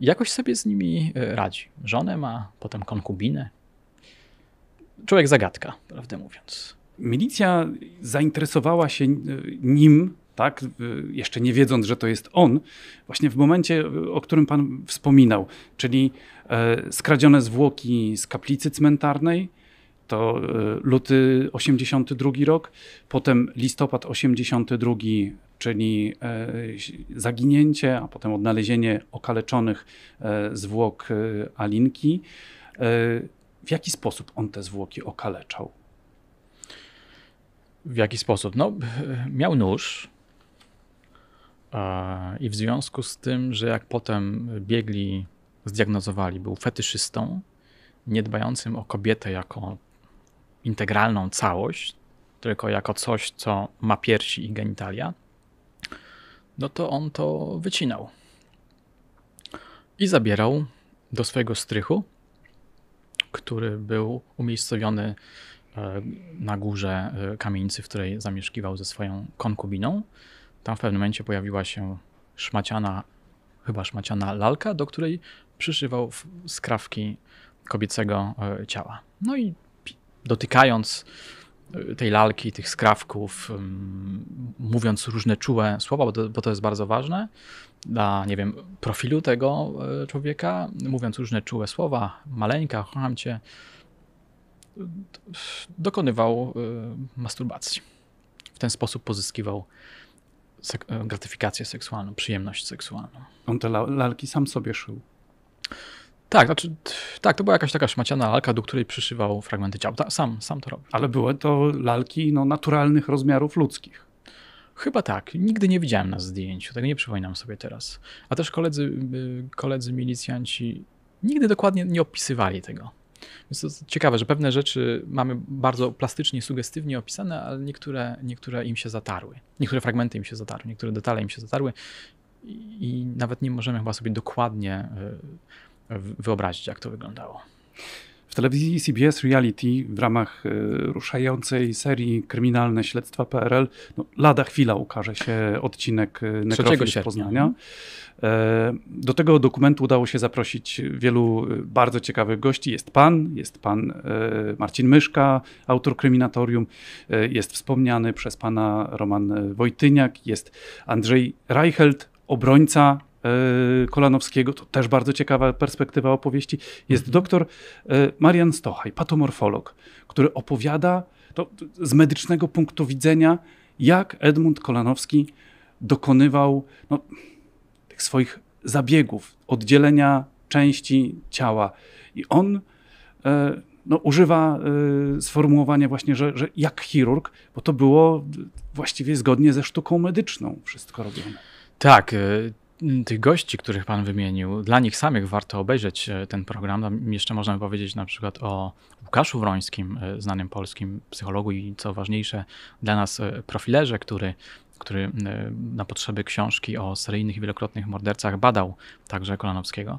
jakoś sobie z nimi radzi. Żonę ma, potem konkubinę. Człowiek zagadka, prawdę mówiąc. Milicja zainteresowała się e, nim, tak, jeszcze nie wiedząc, że to jest on, właśnie w momencie, o którym pan wspominał, czyli e, skradzione zwłoki z kaplicy cmentarnej, to e, luty 82 rok, potem listopad 82, czyli zaginięcie, a potem odnalezienie okaleczonych zwłok Alinki. W jaki sposób on te zwłoki okaleczał? W jaki sposób? No, miał nóż. I w związku z tym, że jak potem biegli, zdiagnozowali, był fetyszystą, niedbającym o kobietę jako integralną całość, tylko jako coś, co ma piersi i genitalia, no to on to wycinał. I zabierał do swojego strychu, który był umiejscowiony E, na górze e, kamienicy, w której zamieszkiwał ze swoją konkubiną. Tam w pewnym momencie pojawiła się szmaciana, chyba szmaciana lalka, do której przyszywał skrawki kobiecego e, ciała. No i dotykając tej lalki, tych skrawków, mm, mówiąc różne czułe słowa, bo to, bo to, jest bardzo ważne dla, nie wiem, profilu tego człowieka, mówiąc różne czułe słowa, maleńka, kocham cię, dokonywał y, masturbacji. W ten sposób pozyskiwał sek e, gratyfikację seksualną, przyjemność seksualną. On te lalki sam sobie szył. Tak, znaczy, tak, to była jakaś taka szmaciana lalka, do której przyszywał fragmenty ciał. Ta, sam, sam to robił. Ale były to lalki no, naturalnych rozmiarów ludzkich. Chyba tak. Nigdy nie widziałem na zdjęciu, tego nie przypominam sobie teraz. A też koledzy, y, koledzy milicjanci nigdy dokładnie nie opisywali tego. Więc to ciekawe, że pewne rzeczy mamy bardzo plastycznie, sugestywnie opisane, ale niektóre, niektóre im się zatarły. Niektóre fragmenty im się zatarły, niektóre detale im się zatarły i nawet nie możemy chyba sobie dokładnie e, wyobrazić, jak to wyglądało. W telewizji CBS Reality w ramach e, ruszającej serii Kryminalne Śledztwa PRL no, lada chwila ukaże się odcinek e, Nekrofil z Poznania. Mhm. E, do tego dokumentu udało się zaprosić wielu bardzo ciekawych gości. Jest pan, jest pan Marcin Myszka, autor Kryminatorium, jest wspomniany przez pana Roman Wojtyniak, jest Andrzej Reichelt, obrońca E, Kolanowskiego, to też bardzo ciekawa perspektywa opowieści, jest mhm. doktor e, Marian Stochaj, patomorfolog, który opowiada to z medycznego punktu widzenia, jak Edmund Kolanowski dokonywał no, tych swoich zabiegów, oddzielenia części ciała. I on e, no, używa sformułowania właśnie, że, że jak chirurg, bo to było właściwie zgodnie ze sztuką medyczną wszystko robione. Tak, tych gości, których Pan wymienił, dla nich samych warto obejrzeć e, ten program. Tam jeszcze można powiedzieć na przykład o Łukaszu Wrońskim, e, znanym polskim psychologu i co ważniejsze dla nas e, profilerze, który, który na potrzeby książki o seryjnych i wielokrotnych mordercach badał także Kolanowskiego.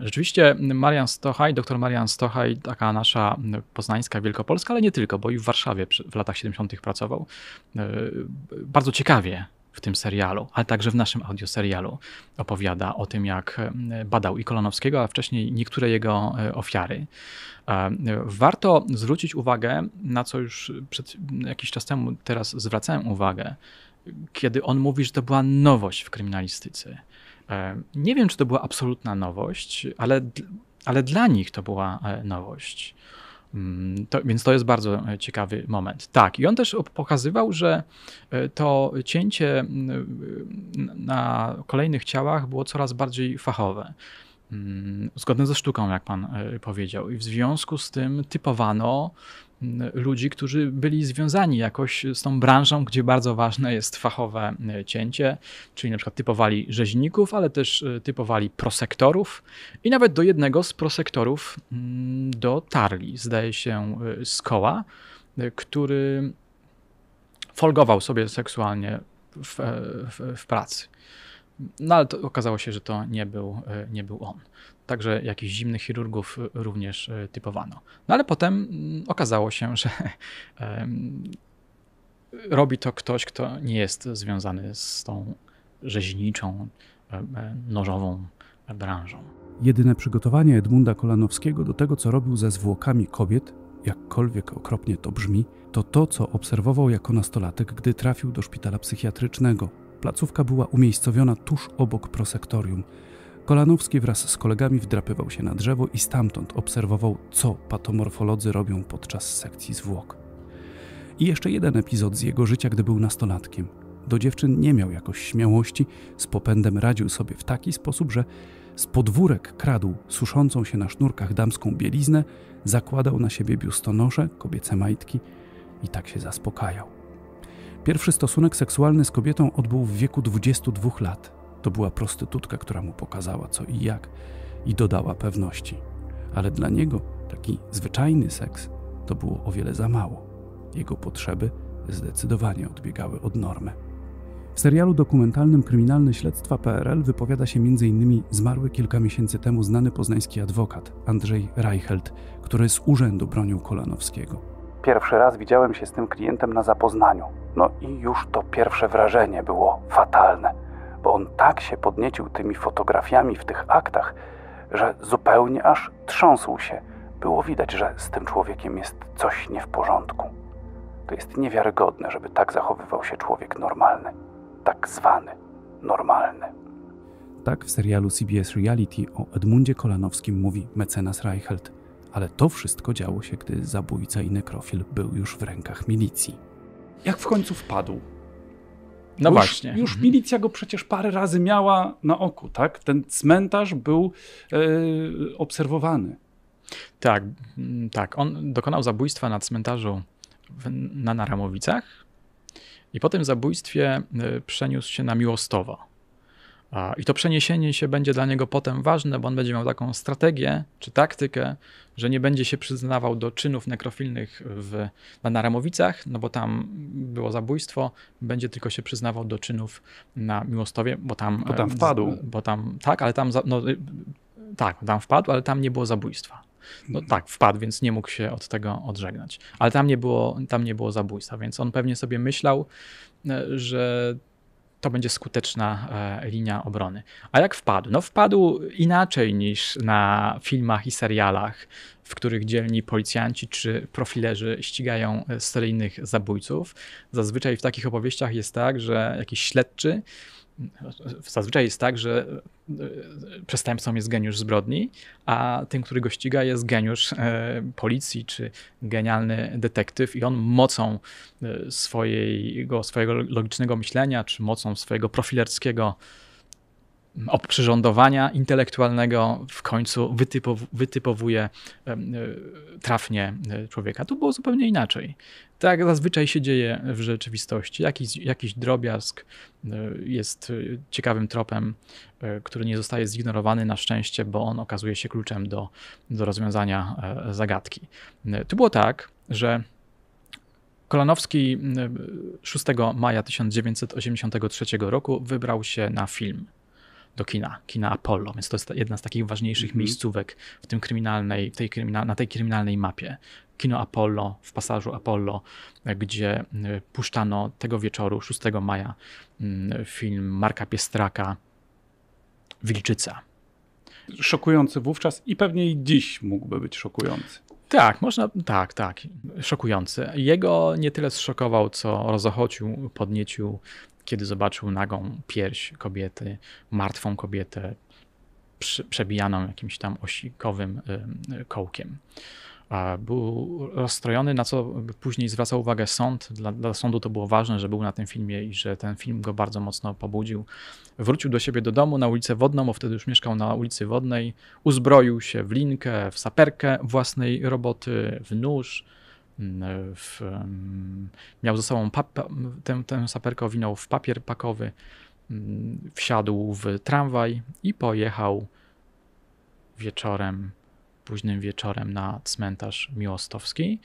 Rzeczywiście Marian Stochaj, doktor Marian Stochaj, taka nasza poznańska Wielkopolska, ale nie tylko, bo i w Warszawie w latach 70. pracował. Bardzo ciekawie w tym serialu, ale także w naszym audioserialu opowiada o tym, jak e, badał i Kolonowskiego, a wcześniej niektóre jego e, ofiary. E, warto zwrócić uwagę, na co już przed jakiś czas temu teraz zwracałem uwagę, kiedy on mówi, że to była nowość w kryminalistyce. Nie wiem, czy to była absolutna nowość, ale, ale dla nich to była nowość. Mm, to, więc to jest bardzo e, ciekawy moment. Tak, i on też pokazywał, że e, to cięcie mm, na kolejnych ciałach było coraz bardziej fachowe. Mm, zgodne ze sztuką, jak pan e, powiedział. I w związku z tym typowano ludzi, którzy byli związani jakoś z tą branżą, gdzie bardzo ważne jest fachowe e, cięcie, czyli na przykład typowali rzeźników, ale też e, typowali prosektorów i nawet do jednego z prosektorów mm, dotarli, zdaje się, e, z koła, który folgował sobie seksualnie w, w, w pracy. No ale to okazało się, że to nie był, nie był on. Także jakichś zimnych chirurgów y, również y, typowano. No ale potem mm, okazało się, że robi to ktoś, kto nie jest związany z tą rzeźniczą, e, nożową branżą. Jedyne przygotowanie Edmunda Kolanowskiego do tego, co robił ze zwłokami kobiet, jakkolwiek okropnie to brzmi, to to, co obserwował jako nastolatek, gdy trafił do szpitala psychiatrycznego. Placówka była umiejscowiona tuż obok prosektorium. Kolanowski wraz z kolegami wdrapywał się na drzewo i stamtąd obserwował, co patomorfolodzy robią podczas sekcji zwłok. I jeszcze jeden epizod z jego życia, gdy był nastolatkiem. Do dziewczyn nie miał jakoś śmiałości, z popędem radził sobie w taki sposób, że z podwórek kradł suszącą się na sznurkach damską bieliznę, zakładał na siebie biustonosze, kobiece majtki i tak się zaspokajał. Pierwszy stosunek seksualny z kobietą odbył w wieku 22 lat. To była prostytutka, która mu pokazała co i jak i dodała pewności. Ale dla niego taki zwyczajny seks to było o wiele za mało. Jego potrzeby zdecydowanie odbiegały od normy. W serialu dokumentalnym Kryminalne Śledztwa PRL wypowiada się m.in. zmarły kilka miesięcy temu znany poznański adwokat Andrzej Reichelt, który z urzędu bronił Kolanowskiego. Pierwszy raz widziałem się z tym klientem na zapoznaniu. No i już to pierwsze wrażenie było fatalne bo on tak się podniecił tymi fotografiami w tych aktach, że zupełnie aż trząsł się. Było widać, że z tym człowiekiem jest coś nie w porządku. To jest niewiarygodne, żeby tak zachowywał się człowiek normalny, tak zwany normalny. Tak w serialu CBS Reality o Edmundzie Kolanowskim mówi mecenas Reichelt, ale to wszystko działo się, gdy zabójca i nekrofil był już w rękach milicji. Jak w końcu wpadł no już, właśnie. Już mhm. milicja go przecież parę razy miała na oku, tak? Ten cmentarz był e, obserwowany. Tak, mm, tak. On dokonał zabójstwa na cmentarzu w, na Naramowicach i po tym zabójstwie e, przeniósł się na Miłostowo. I to przeniesienie się będzie dla niego potem ważne, bo on będzie miał taką strategię czy taktykę, że nie będzie się przyznawał do czynów nekrofilnych w, na Naramowicach, no bo tam było zabójstwo, będzie tylko się przyznawał do czynów na Miłostowie, bo tam... Bo tam e, wpadł. Bo tam, tak, ale tam... No, e, tak, tam wpadł, ale tam nie było zabójstwa. No hmm. tak, wpadł, więc nie mógł się od tego odżegnać. Ale tam nie było, tam nie było zabójstwa, więc on pewnie sobie myślał, e, że to będzie skuteczna e, linia obrony. A jak wpadł? No wpadł inaczej niż na filmach i serialach, w których dzielni policjanci czy profilerzy ścigają e, seryjnych zabójców. Zazwyczaj w takich opowieściach jest tak, że jakiś śledczy zazwyczaj jest tak, że e, przestępcą jest geniusz zbrodni, a tym, który go ściga, jest geniusz e, policji czy genialny detektyw, i on mocą e, swojego, swojego logicznego myślenia czy mocą swojego profilerskiego oprzyrządowania intelektualnego w końcu wytypow wytypowuje e, trafnie e, człowieka. Tu było zupełnie inaczej. Tak zazwyczaj się dzieje w rzeczywistości. Jakiś, jakiś drobiazg e, jest ciekawym tropem, który nie zostaje zignorowany na szczęście, bo on okazuje się kluczem do, do rozwiązania zagadki. Tu było tak, że Kolanowski 6 maja 1983 roku wybrał się na film do kina, kina Apollo, więc to jest jedna z takich ważniejszych mm -hmm. miejscówek w tym kryminalnej, tej kryminal, na tej kryminalnej mapie. Kino Apollo w pasażu Apollo, e, gdzie e, puszczano tego wieczoru 6 maja mm, film Marka Piestraka Wilczyca. Szokujący wówczas i pewnie i dziś mógłby być szokujący. Tak, można, tak, tak. Szokujący. Jego nie tyle zszokował, co rozochocił, podniecił, kiedy zobaczył nagą pierś kobiety, martwą kobietę, przebijaną jakimś tam osikowym y, y, kołkiem. Był rozstrojony, na co później zwracał uwagę sąd. Dla, dla, sądu to było ważne, że był na tym filmie i że ten film go bardzo mocno pobudził. Wrócił do siebie do domu na ulicę Wodną, bo wtedy już mieszkał na ulicy Wodnej. Uzbroił się w linkę, w saperkę własnej roboty, w nóż E, w, miał ze sobą tę, tę saperkę owinął w papier pakowy, wsiadł w tramwaj i pojechał wieczorem, późnym wieczorem na cmentarz miłostowski.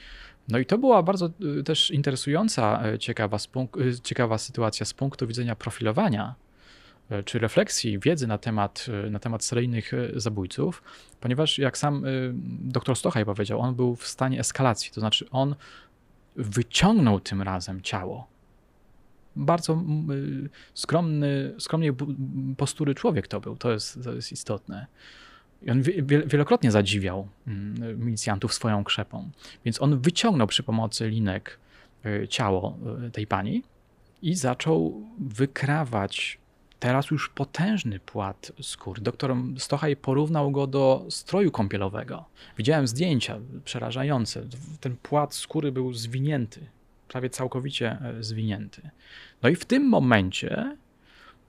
No i to była bardzo e, też interesująca, e, ciekawa, ciekawa sytuacja z punktu widzenia profilowania E, czy refleksji, wiedzy na temat, e, na temat seryjnych e, zabójców, ponieważ jak sam doktor Stochaj powiedział, on był w stanie eskalacji, to znaczy on wyciągnął tym razem ciało. Bardzo skromny, skromnej postury człowiek to był, to jest, to jest istotne. I on wielokrotnie zadziwiał milicjantów swoją krzepą, więc on wyciągnął przy pomocy linek ciało tej pani i zaczął wykrawać teraz już potężny płat skóry. Doktor Stochaj porównał go do stroju kąpielowego. Widziałem zdjęcia przerażające. Ten płat skóry był zwinięty, prawie całkowicie e, zwinięty. No i w tym momencie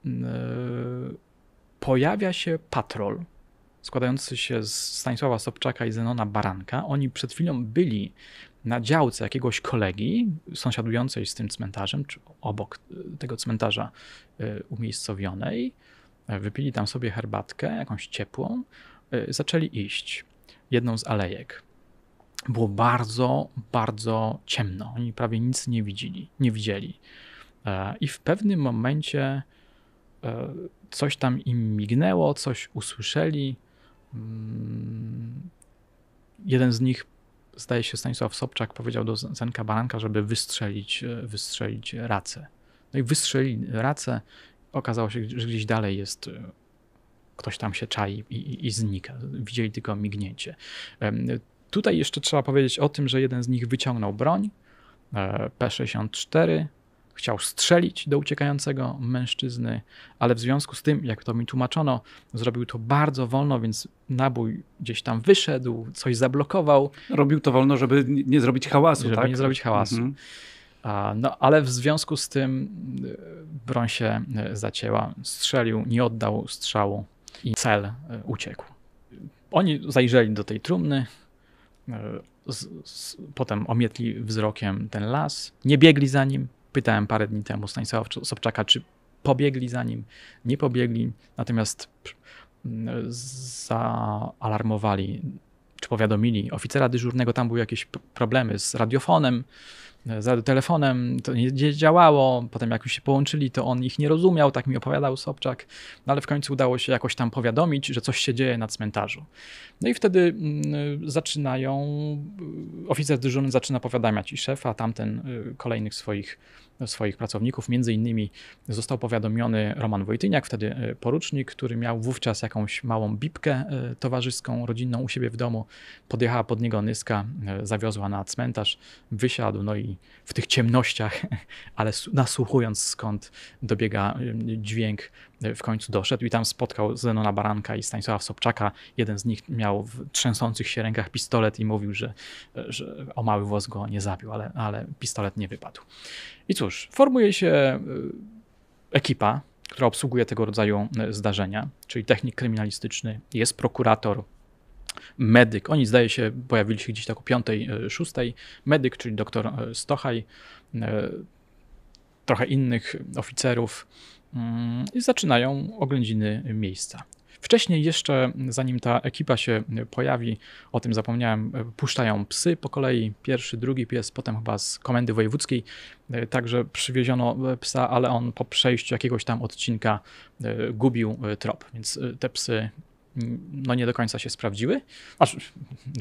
e, pojawia się patrol składający się z Stanisława Sobczaka i Zenona Baranka. Oni przed chwilą byli na działce jakiegoś kolegi sąsiadującej z tym cmentarzem, czy obok y, tego cmentarza y, umiejscowionej, e, wypili tam sobie herbatkę, jakąś ciepłą, e, zaczęli iść jedną z alejek. Było bardzo, bardzo ciemno. Oni prawie nic nie widzieli, nie widzieli. E, I w pewnym momencie coś tam im mignęło, coś usłyszeli. Mm, jeden z nich zdaje się Stanisław Sobczak powiedział do Zenka Baranka, żeby wystrzelić, e, wystrzelić racę. No i wystrzeli racę, okazało się, że gdzieś dalej jest e, ktoś tam się czai i, i, i znika. Widzieli tylko mignięcie. Tutaj jeszcze trzeba powiedzieć o tym, że jeden z nich wyciągnął broń e, P64, Chciał strzelić do uciekającego mężczyzny, ale w związku z tym, jak to mi tłumaczono, zrobił to bardzo wolno, więc nabój gdzieś tam wyszedł, coś zablokował. Robił to wolno, żeby nie zrobić hałasu, żeby tak? nie zrobić hałasu. Mhm. A, no, ale w związku z tym e, broń się e, zacięła, strzelił, nie oddał strzału i cel e, uciekł. Oni zajrzeli do tej trumny, z, z, potem omietli wzrokiem ten las, nie biegli za nim, Pytałem parę dni temu Stanisława Sobczaka, czy pobiegli za nim, nie pobiegli, natomiast mm, zaalarmowali czy powiadomili oficera dyżurnego, tam były jakieś problemy z radiofonem, za telefonem, to nie działało, potem jak już się połączyli, to on ich nie rozumiał, tak mi opowiadał Sobczak, no ale w końcu udało się jakoś tam powiadomić, że coś się dzieje na cmentarzu. No i wtedy mm, zaczynają, oficer dyżurny zaczyna powiadamiać i szefa, a tamten y, kolejnych swoich swoich pracowników. Między innymi został powiadomiony Roman Wojtyniak, wtedy e, porucznik, który miał wówczas jakąś małą bibkę e, towarzyską, rodzinną u siebie w domu. Podjechała pod niego nyska, e, zawiozła na cmentarz, wysiadł, no i w tych ciemnościach, ale nasłuchując skąd dobiega dźwięk w końcu doszedł i tam spotkał Zenona Baranka i Stanisława Sobczaka. Jeden z nich miał w trzęsących się rękach pistolet i mówił, że, że o mały włos go nie zabił, ale, ale pistolet nie wypadł. I cóż, formuje się e, ekipa, która obsługuje tego rodzaju e, zdarzenia, czyli technik kryminalistyczny, jest prokurator, medyk. Oni zdaje się pojawili się gdzieś tak o 5, 6. E, medyk, czyli doktor Stochaj, trochę innych oficerów, Mm, i zaczynają oględziny miejsca. Wcześniej jeszcze, zanim ta ekipa się pojawi, o tym zapomniałem, e, puszczają psy po kolei, pierwszy, drugi pies, potem chyba z komendy wojewódzkiej, e, także przywieziono e, psa, ale on po przejściu jakiegoś tam odcinka gubił trop, więc te psy no nie do końca się sprawdziły. Aż znaczy,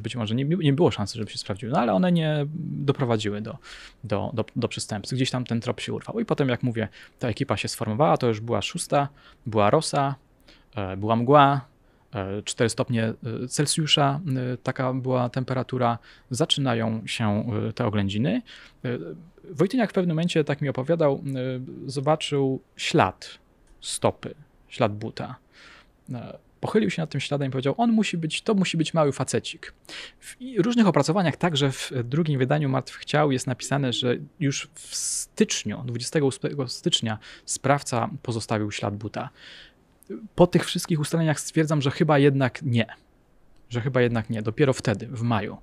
być może nie, nie było szansy, żeby się sprawdziły, no ale one nie doprowadziły do, do, do, do Gdzieś tam ten trop się urwał. I potem, jak mówię, ta ekipa się sformowała, to już była szósta, była rosa, e, była mgła, 4 e, stopnie e, Celsjusza, taka była temperatura, zaczynają się te oględziny. Wojtyniak w pewnym momencie, tak mi opowiadał, zobaczył ślad stopy, ślad buta pochylił się nad tym śladem i powiedział, on musi być, to musi być mały facecik. W różnych opracowaniach, także w drugim wydaniu Martwych Ciał jest napisane, że już w styczniu, 28 stycznia sprawca pozostawił ślad buta. Po tych wszystkich ustaleniach stwierdzam, że chyba jednak nie. Że chyba jednak nie. Dopiero wtedy, w maju,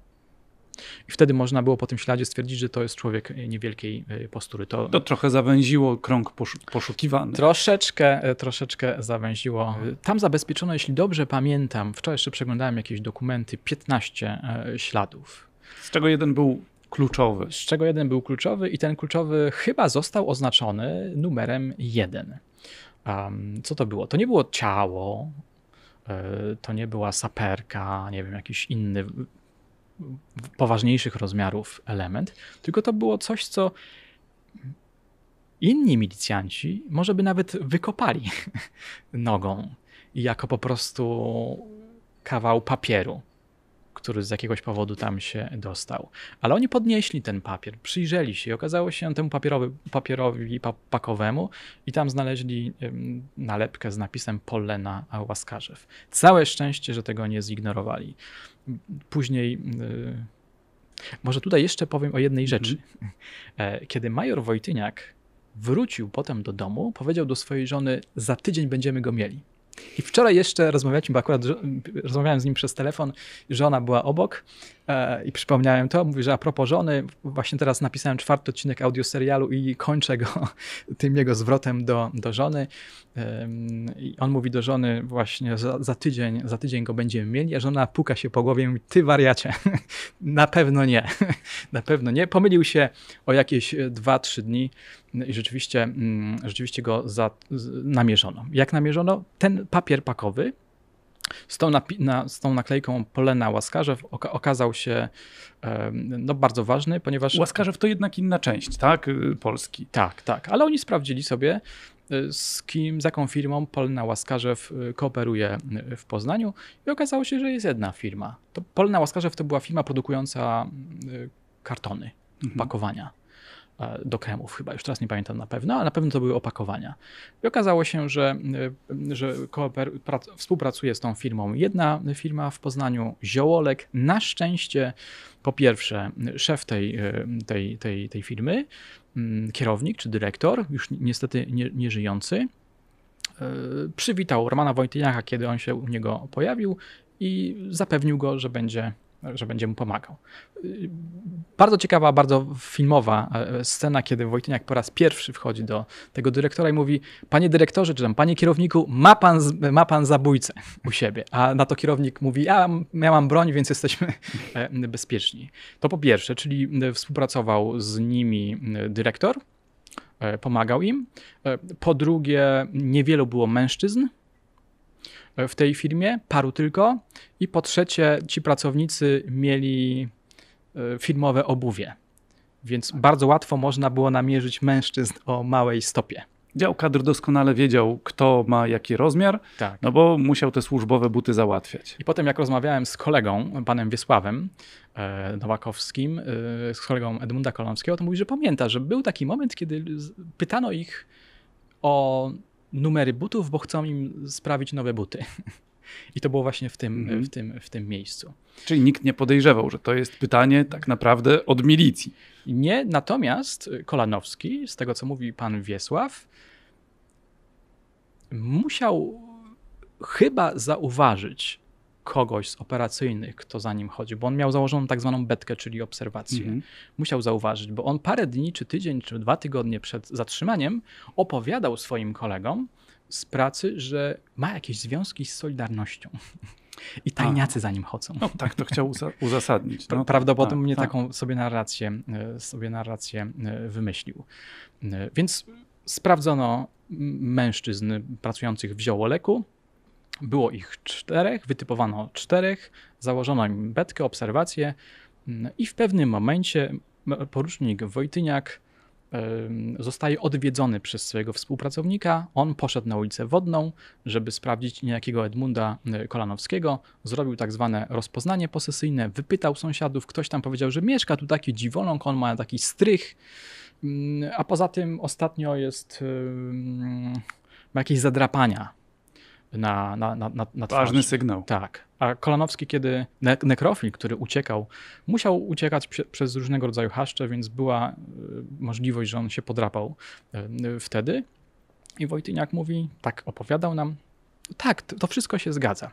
i wtedy można było po tym śladzie stwierdzić, że to jest człowiek niewielkiej e, postury. To, to trochę zawęziło krąg poszukiwany. Troszeczkę, e, troszeczkę zawęziło. Tam zabezpieczono, jeśli dobrze pamiętam, wczoraj jeszcze przeglądałem jakieś dokumenty, 15 e, śladów. Z czego jeden był kluczowy. Z czego jeden był kluczowy i ten kluczowy chyba został oznaczony numerem 1. Um, co to było? To nie było ciało, to nie była saperka, nie wiem, jakiś inny poważniejszych rozmiarów element, tylko to było coś, co inni milicjanci może by nawet wykopali nogą jako po prostu kawał papieru, który z jakiegoś powodu tam się dostał. Ale oni podnieśli ten papier, przyjrzeli się i okazało się temu papierowi, papierowi pakowemu i tam znaleźli nalepkę z napisem Polena Łaskarzew. Całe szczęście, że tego nie zignorowali później. Y, może tutaj jeszcze powiem o jednej rzeczy. Mhm. E, kiedy major Wojtyniak wrócił potem do domu, powiedział do swojej żony: Za tydzień będziemy go mieli. I wczoraj jeszcze rozmawialiśmy, bo akurat rozmawiałem z nim przez telefon, żona była obok E, i przypomniałem to. Mówi, że a propos żony, właśnie teraz napisałem czwarty odcinek audioserialu i kończę go tym jego zwrotem do, do żony. I on mówi do żony właśnie za, za, tydzień, za tydzień go będziemy mieli, a żona puka się po głowie i mówi, ty wariacie, na pewno nie, na pewno nie. Pomylił się o jakieś 2-3 e, dni i rzeczywiście, mm, rzeczywiście go za, namierzono. Jak namierzono? Ten papier pakowy, z tą, na, z tą naklejką Polena Łaskarzew oka okazał się no, bardzo ważny, ponieważ. Łaskarzew to jednak inna część, tak? Y, Polski. Tak, tak. Ale oni sprawdzili sobie, y, z kim, z jaką firmą Polna Łaskarzew y, kooperuje w Poznaniu i okazało się, że jest jedna firma. To Polna Łaskarzew to była firma produkująca kartony, mhm. pakowania. E, do kremów chyba, już teraz nie pamiętam na pewno, ale na pewno to były opakowania. I okazało się, że, e, że współpracuje z tą firmą jedna firma w Poznaniu, Ziołolek. Na szczęście, po pierwsze, e, szef tej, tej, tej, tej firmy, mm, kierownik czy dyrektor, już niestety nie, nie żyjący, przywitał Romana Wojtyniaka, kiedy on się u niego pojawił i zapewnił go, że będzie że będzie mu pomagał. Bardzo ciekawa, bardzo filmowa e, scena, kiedy Wojtyniak po raz pierwszy wchodzi do tego dyrektora i mówi: Panie dyrektorze, czy tam panie kierowniku, ma pan, ma pan zabójcę u siebie. A na to kierownik mówi: ja, ja mam broń, więc jesteśmy e, bezpieczni. To po pierwsze, czyli e, współpracował z nimi dyrektor, pomagał im. Po drugie, niewielu było mężczyzn w tej firmie, paru tylko. I po trzecie, ci pracownicy mieli e, firmowe obuwie, więc bardzo łatwo można było namierzyć mężczyzn o małej stopie. Dział kadr doskonale wiedział, kto ma jaki rozmiar, tak. no bo musiał te służbowe buty załatwiać. I potem, jak rozmawiałem z kolegą, panem Wiesławem e, Nowakowskim, e, z kolegą Edmunda Kolomskiego, to mówi, że pamięta, że był taki moment, kiedy pytano ich o numery butów, bo chcą im sprawić nowe buty. I to było właśnie w tym, mm. w, tym, w tym miejscu. Czyli nikt nie podejrzewał, że to jest pytanie tak naprawdę od milicji. Nie, natomiast Kolanowski, z tego co mówi pan Wiesław, musiał chyba zauważyć, kogoś z operacyjnych, kto za nim chodzi, bo on miał założoną tak zwaną betkę, czyli obserwację. Mhm. Musiał zauważyć, bo on parę dni, czy tydzień, czy dwa tygodnie przed zatrzymaniem opowiadał swoim kolegom z pracy, że ma jakieś związki z Solidarnością. I tajniacy A. za nim chodzą. No tak, to chciał uzasadnić. No, tak, Prawdopodobnie tak, tak. taką sobie narrację, e, sobie narrację e, wymyślił. E, więc sprawdzono mężczyzn pracujących w ziołoleku, było ich czterech, wytypowano czterech, założono im betkę, obserwacje mm, i w pewnym momencie porucznik Wojtyniak zostaje odwiedzony przez swojego współpracownika. On poszedł na ulicę Wodną, żeby sprawdzić niejakiego Edmunda e, Kolanowskiego. Zrobił tak zwane rozpoznanie posesyjne, wypytał sąsiadów. Ktoś tam powiedział, że mieszka tu taki dziwoląg, on ma taki strych. Mm, a poza tym ostatnio jest ma jakieś zadrapania na, na, na, na twarz. Ważny sygnał. Tak. A Kolanowski, kiedy ne nekrofil, który uciekał, musiał uciekać przez różnego rodzaju haszcze, więc była e, możliwość, że on się podrapał e, wtedy. I Wojtyniak mówi, tak opowiadał nam, tak, to wszystko się zgadza.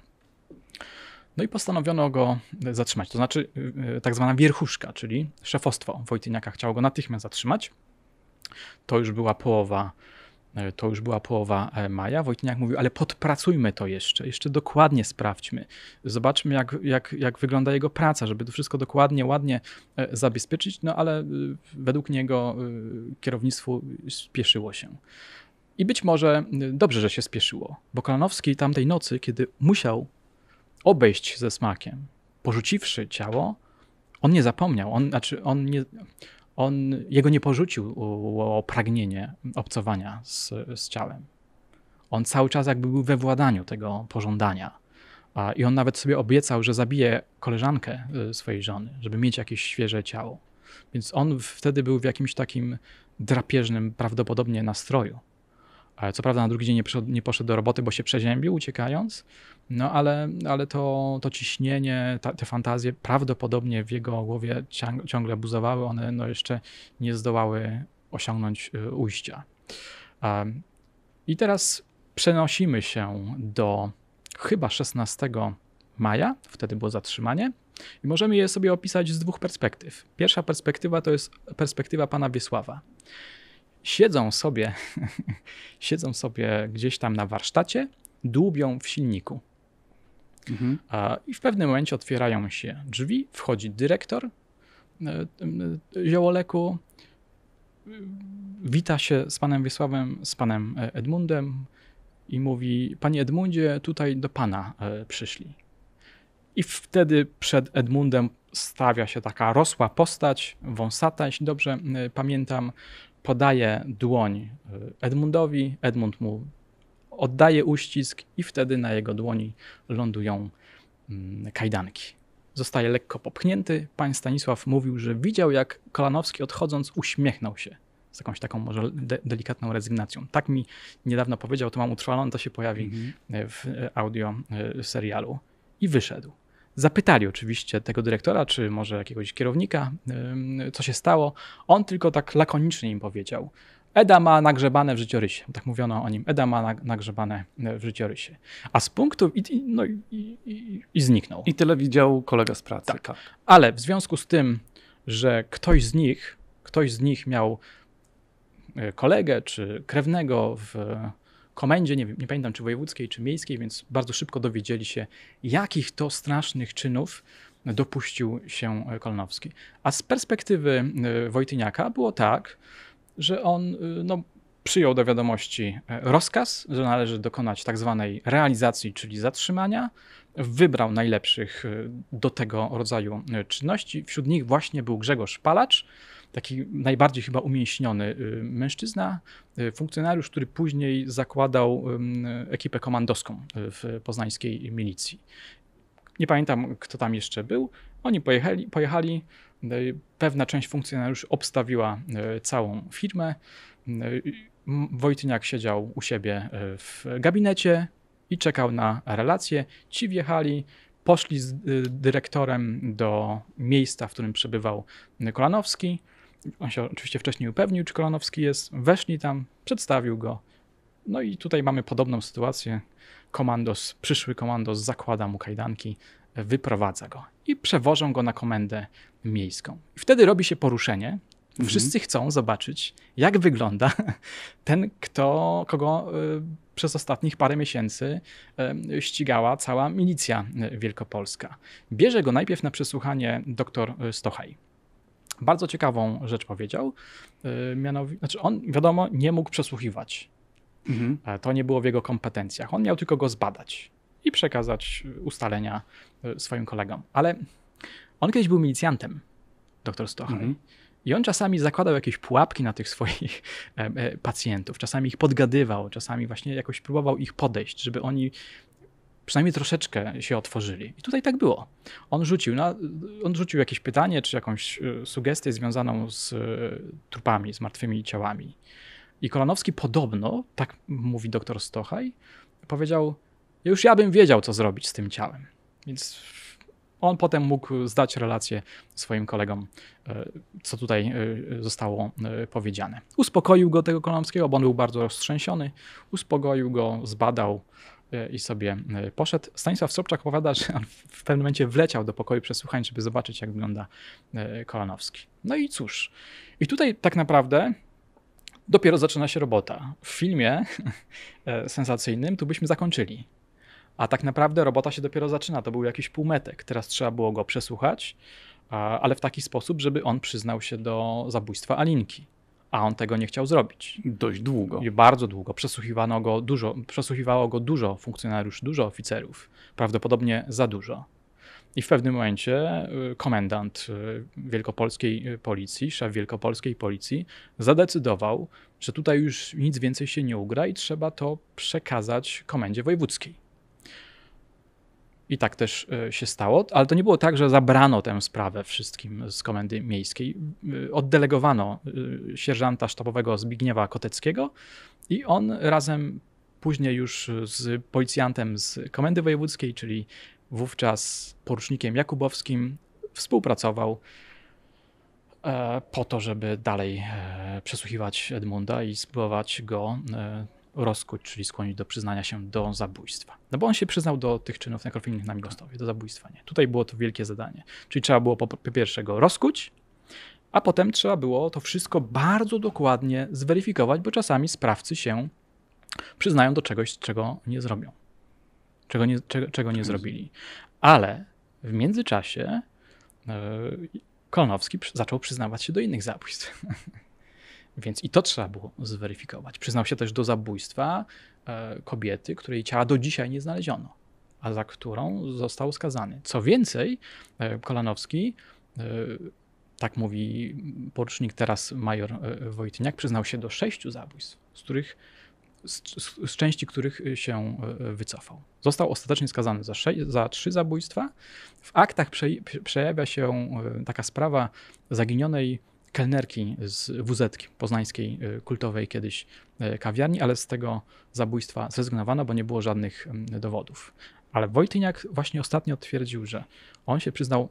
No i postanowiono go zatrzymać, to znaczy e, tak zwana wierchuszka, czyli szefostwo Wojtyniaka chciało go natychmiast zatrzymać. To już była połowa E, to już była połowa e, maja, Wojtyniak mówił, ale podpracujmy to jeszcze, jeszcze dokładnie sprawdźmy. Zobaczmy, jak, jak, jak wygląda jego praca, żeby to wszystko dokładnie, ładnie e, zabezpieczyć, no ale według niego kierownictwo spieszyło się. I być może dobrze, że się spieszyło, bo Kolanowski tamtej nocy, kiedy musiał obejść ze smakiem, porzuciwszy ciało, on nie zapomniał, on, znaczy on nie, on, jego nie porzucił pragnienie obcowania z, z ciałem. On cały czas jakby był we władaniu tego pożądania. A, I on nawet sobie obiecał, że zabije koleżankę y, swojej żony, żeby mieć jakieś świeże ciało. Więc on wtedy był w jakimś takim drapieżnym prawdopodobnie nastroju. Co prawda na drugi dzień nie poszedł do roboty, bo się przeziębił uciekając, no ale, ale to, to ciśnienie, ta, te fantazje prawdopodobnie w jego głowie ciąg, ciągle buzowały, one no jeszcze nie zdołały osiągnąć y, ujścia. I teraz przenosimy się do chyba 16 maja, wtedy było zatrzymanie, i możemy je sobie opisać z dwóch perspektyw. Pierwsza perspektywa to jest perspektywa pana Wiesława. Siedzą sobie, siedzą sobie gdzieś tam na warsztacie, dłubią w silniku. Mhm. I w pewnym momencie otwierają się drzwi, wchodzi dyrektor e, e, ziołoleku, e, wita się z panem Wiesławem, z panem Edmundem i mówi: Panie Edmundzie, tutaj do pana przyszli. I wtedy przed Edmundem stawia się taka rosła postać, wąsata, jeśli dobrze pamiętam, podaje dłoń Edmundowi, Edmund mu oddaje uścisk i wtedy na jego dłoni lądują mm, kajdanki. Zostaje lekko popchnięty. Pan Stanisław mówił, że widział, jak Kolanowski odchodząc uśmiechnął się z jakąś taką może de delikatną rezygnacją. Tak mi niedawno powiedział, to mam utrwalone, to się pojawi mm -hmm. w e, audio e, serialu. I wyszedł. Zapytali oczywiście tego dyrektora, czy może jakiegoś kierownika, co się stało. On tylko tak lakonicznie im powiedział, Eda ma nagrzebane w życiorysie. Tak mówiono o nim. Eda ma nagrzebane e, w życiorysie. A z punktu. I, no, i, i, i zniknął. I tyle widział kolega z pracy. Tak. tak. Ale w związku z tym, że ktoś z nich, ktoś z nich miał e, kolegę czy krewnego w komendzie, nie, nie pamiętam czy wojewódzkiej, czy miejskiej, więc bardzo szybko dowiedzieli się, jakich to strasznych czynów dopuścił się e, Kolnowski. A z perspektywy Wojtyniaka było tak, że on y, no, przyjął do wiadomości e, rozkaz, że należy dokonać tak zwanej realizacji, czyli zatrzymania. Wybrał najlepszych y, do tego rodzaju y, czynności. Wśród nich właśnie był Grzegorz Palacz, taki najbardziej chyba umięśniony mężczyzna, funkcjonariusz, który później zakładał ekipę komandoską w poznańskiej milicji. Nie pamiętam, kto tam jeszcze był. Oni pojechali, pojechali no pewna część funkcjonariuszy obstawiła e, całą firmę. E, Wojtyniak siedział u siebie e, w gabinecie i czekał na relację. Ci wjechali, poszli z dyrektorem do miejsca, w którym przebywał Kolanowski. On się oczywiście wcześniej upewnił, czy Kolanowski jest. Weszli tam, przedstawił go. No i tutaj mamy podobną sytuację. Komandos, przyszły komandos zakłada mu kajdanki, wyprowadza go i przewożą go na komendę miejską. I wtedy robi się poruszenie. Mhm. Wszyscy mhm. chcą zobaczyć, jak wygląda ten, kto, kogo e, przez ostatnich parę miesięcy e, ścigała cała milicja e, wielkopolska. Bierze go najpierw na przesłuchanie dr Stochaj bardzo ciekawą rzecz powiedział. Mianowicie, znaczy on, wiadomo, nie mógł przesłuchiwać. Mhm. To nie było w jego kompetencjach. On miał tylko go zbadać i przekazać ustalenia e, swoim kolegom. Ale on kiedyś był milicjantem, doktor Stochaj. Mm -hmm. I on czasami zakładał jakieś pułapki na tych swoich e, pacjentów, czasami ich podgadywał, czasami właśnie jakoś próbował ich podejść, żeby oni przynajmniej troszeczkę się otworzyli. I tutaj tak było. On rzucił, on rzucił jakieś pytanie czy jakąś e, sugestię związaną z trupami, z martwymi ciałami. I Kolanowski podobno, tak mówi doktor Stochaj, powiedział: już ja bym wiedział, co zrobić z tym ciałem. Więc on potem mógł zdać relację swoim kolegom, e, co tutaj e, zostało e, powiedziane. Uspokoił go tego Kolomskiego, bo on był bardzo roztrzęsiony. Uspokoił go, zbadał i sobie poszedł. Stanisław Sobczak opowiada, że on w pewnym momencie wleciał do pokoju przesłuchań, żeby zobaczyć, jak wygląda Kolanowski. No i cóż, i tutaj tak naprawdę dopiero zaczyna się robota. W filmie sensacyjnym tu byśmy zakończyli. A tak naprawdę robota się dopiero zaczyna. To był jakiś półmetek. Teraz trzeba było go przesłuchać, ale w taki sposób, żeby on przyznał się do zabójstwa Alinki. A on tego nie chciał zrobić. Dość długo. I bardzo długo. Przesłuchiwano go dużo, przesłuchiwało go dużo funkcjonariuszy, dużo oficerów. Prawdopodobnie za dużo. I w pewnym momencie y, komendant y, wielkopolskiej y, policji, szef wielkopolskiej policji zadecydował, że tutaj już nic więcej się nie ugra i trzeba to przekazać komendzie wojewódzkiej. I tak też e, się stało, ale to nie było tak, że zabrano tę sprawę wszystkim z komendy miejskiej. E, oddelegowano e, sierżanta sztabowego Zbigniewa Koteckiego i on razem później już z policjantem z komendy wojewódzkiej, czyli wówczas porucznikiem Jakubowskim, współpracował po to, żeby dalej przesłuchiwać Edmunda i spróbować go rozkuć, czyli skłonić do przyznania się do zabójstwa. No bo on się przyznał do tych czynów nekrofilnych na miłostowie, tak. do zabójstwa nie. Tutaj było to wielkie zadanie. Czyli trzeba było po, po pierwsze go rozkuć, a potem trzeba było to wszystko bardzo dokładnie zweryfikować, bo czasami sprawcy się przyznają do czegoś, czego nie zrobią. Czego nie, czego, czego nie zrobili. Ale w międzyczasie yy, zaczął przyznawać się do innych zabójstw. Więc i to trzeba było zweryfikować. Przyznał się też do zabójstwa e, kobiety, której ciała do dzisiaj nie znaleziono, a za którą został skazany. Co więcej, e, Kolanowski, e, tak mówi porucznik teraz major Wojtyniak, przyznał się do sześciu zabójstw, z których z, z, części których się wycofał. Został ostatecznie skazany za, sze- za trzy zabójstwa. W aktach prze- przejawia się taka sprawa zaginionej kelnerki z WZ poznańskiej y, kultowej kiedyś y, kawiarni, ale z tego zabójstwa zrezygnowano, bo nie było żadnych mm, dowodów. Ale Wojtyniak właśnie ostatnio twierdził, że on się przyznał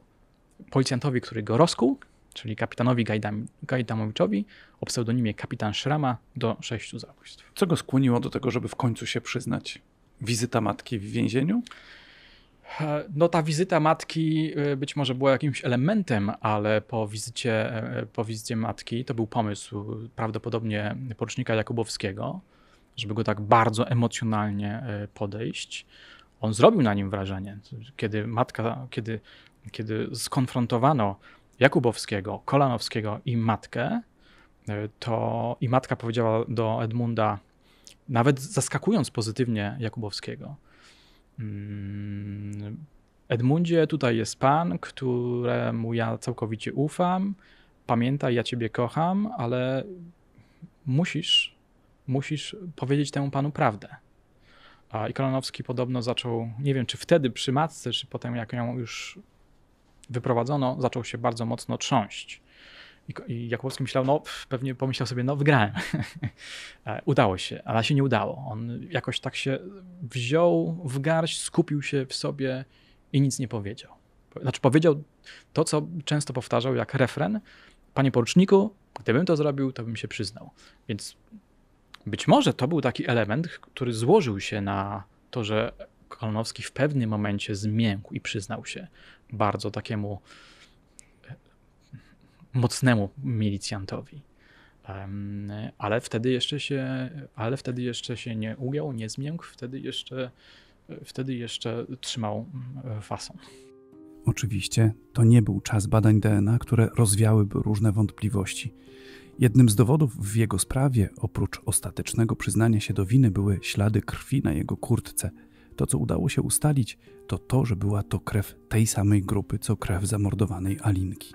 policjantowi, który go rozkuł, czyli kapitanowi Gajdam, Gajdamowiczowi o pseudonimie kapitan Szrama do sześciu zabójstw. Co go skłoniło do tego, żeby w końcu się przyznać? Wizyta matki w więzieniu? E, no ta wizyta matki e, być może była jakimś elementem, ale po wizycie, e, po wizycie matki to był pomysł prawdopodobnie porucznika Jakubowskiego, żeby go tak bardzo emocjonalnie podejść. On zrobił na nim wrażenie. Kiedy matka, kiedy, kiedy skonfrontowano Jakubowskiego, Kolanowskiego i matkę, to i matka powiedziała do Edmunda, nawet zaskakując pozytywnie Jakubowskiego – Mm, Edmundzie, tutaj jest pan, któremu ja całkowicie ufam. Pamiętaj, ja ciebie kocham, ale musisz, musisz powiedzieć temu panu prawdę. I Kolonowski podobno zaczął, nie wiem czy wtedy przy matce, czy potem jak ją już wyprowadzono, zaczął się bardzo mocno trząść. I, i Jakubowski myślał, no pewnie pomyślał sobie, no wygrałem. E, udało się, ale się nie udało. On jakoś tak się wziął w garść, skupił się w sobie i nic nie powiedział. Znaczy powiedział to, co często powtarzał jak refren, panie poruczniku, gdybym to zrobił, to bym się przyznał. Więc być może to był taki element, który złożył się na to, że Kolonowski w pewnym momencie zmiękł i przyznał się bardzo takiemu mocnemu milicjantowi. Ale wtedy jeszcze się, ale wtedy jeszcze się nie ugiął, nie zmiękł, wtedy jeszcze, wtedy jeszcze trzymał mm, fason. Oczywiście to nie był czas badań DNA, które rozwiałyby różne wątpliwości. Jednym z dowodów w jego sprawie, oprócz ostatecznego przyznania się do winy, były ślady krwi na jego kurtce. To, co udało się ustalić, to to, że była to krew tej samej grupy, co krew zamordowanej Alinki.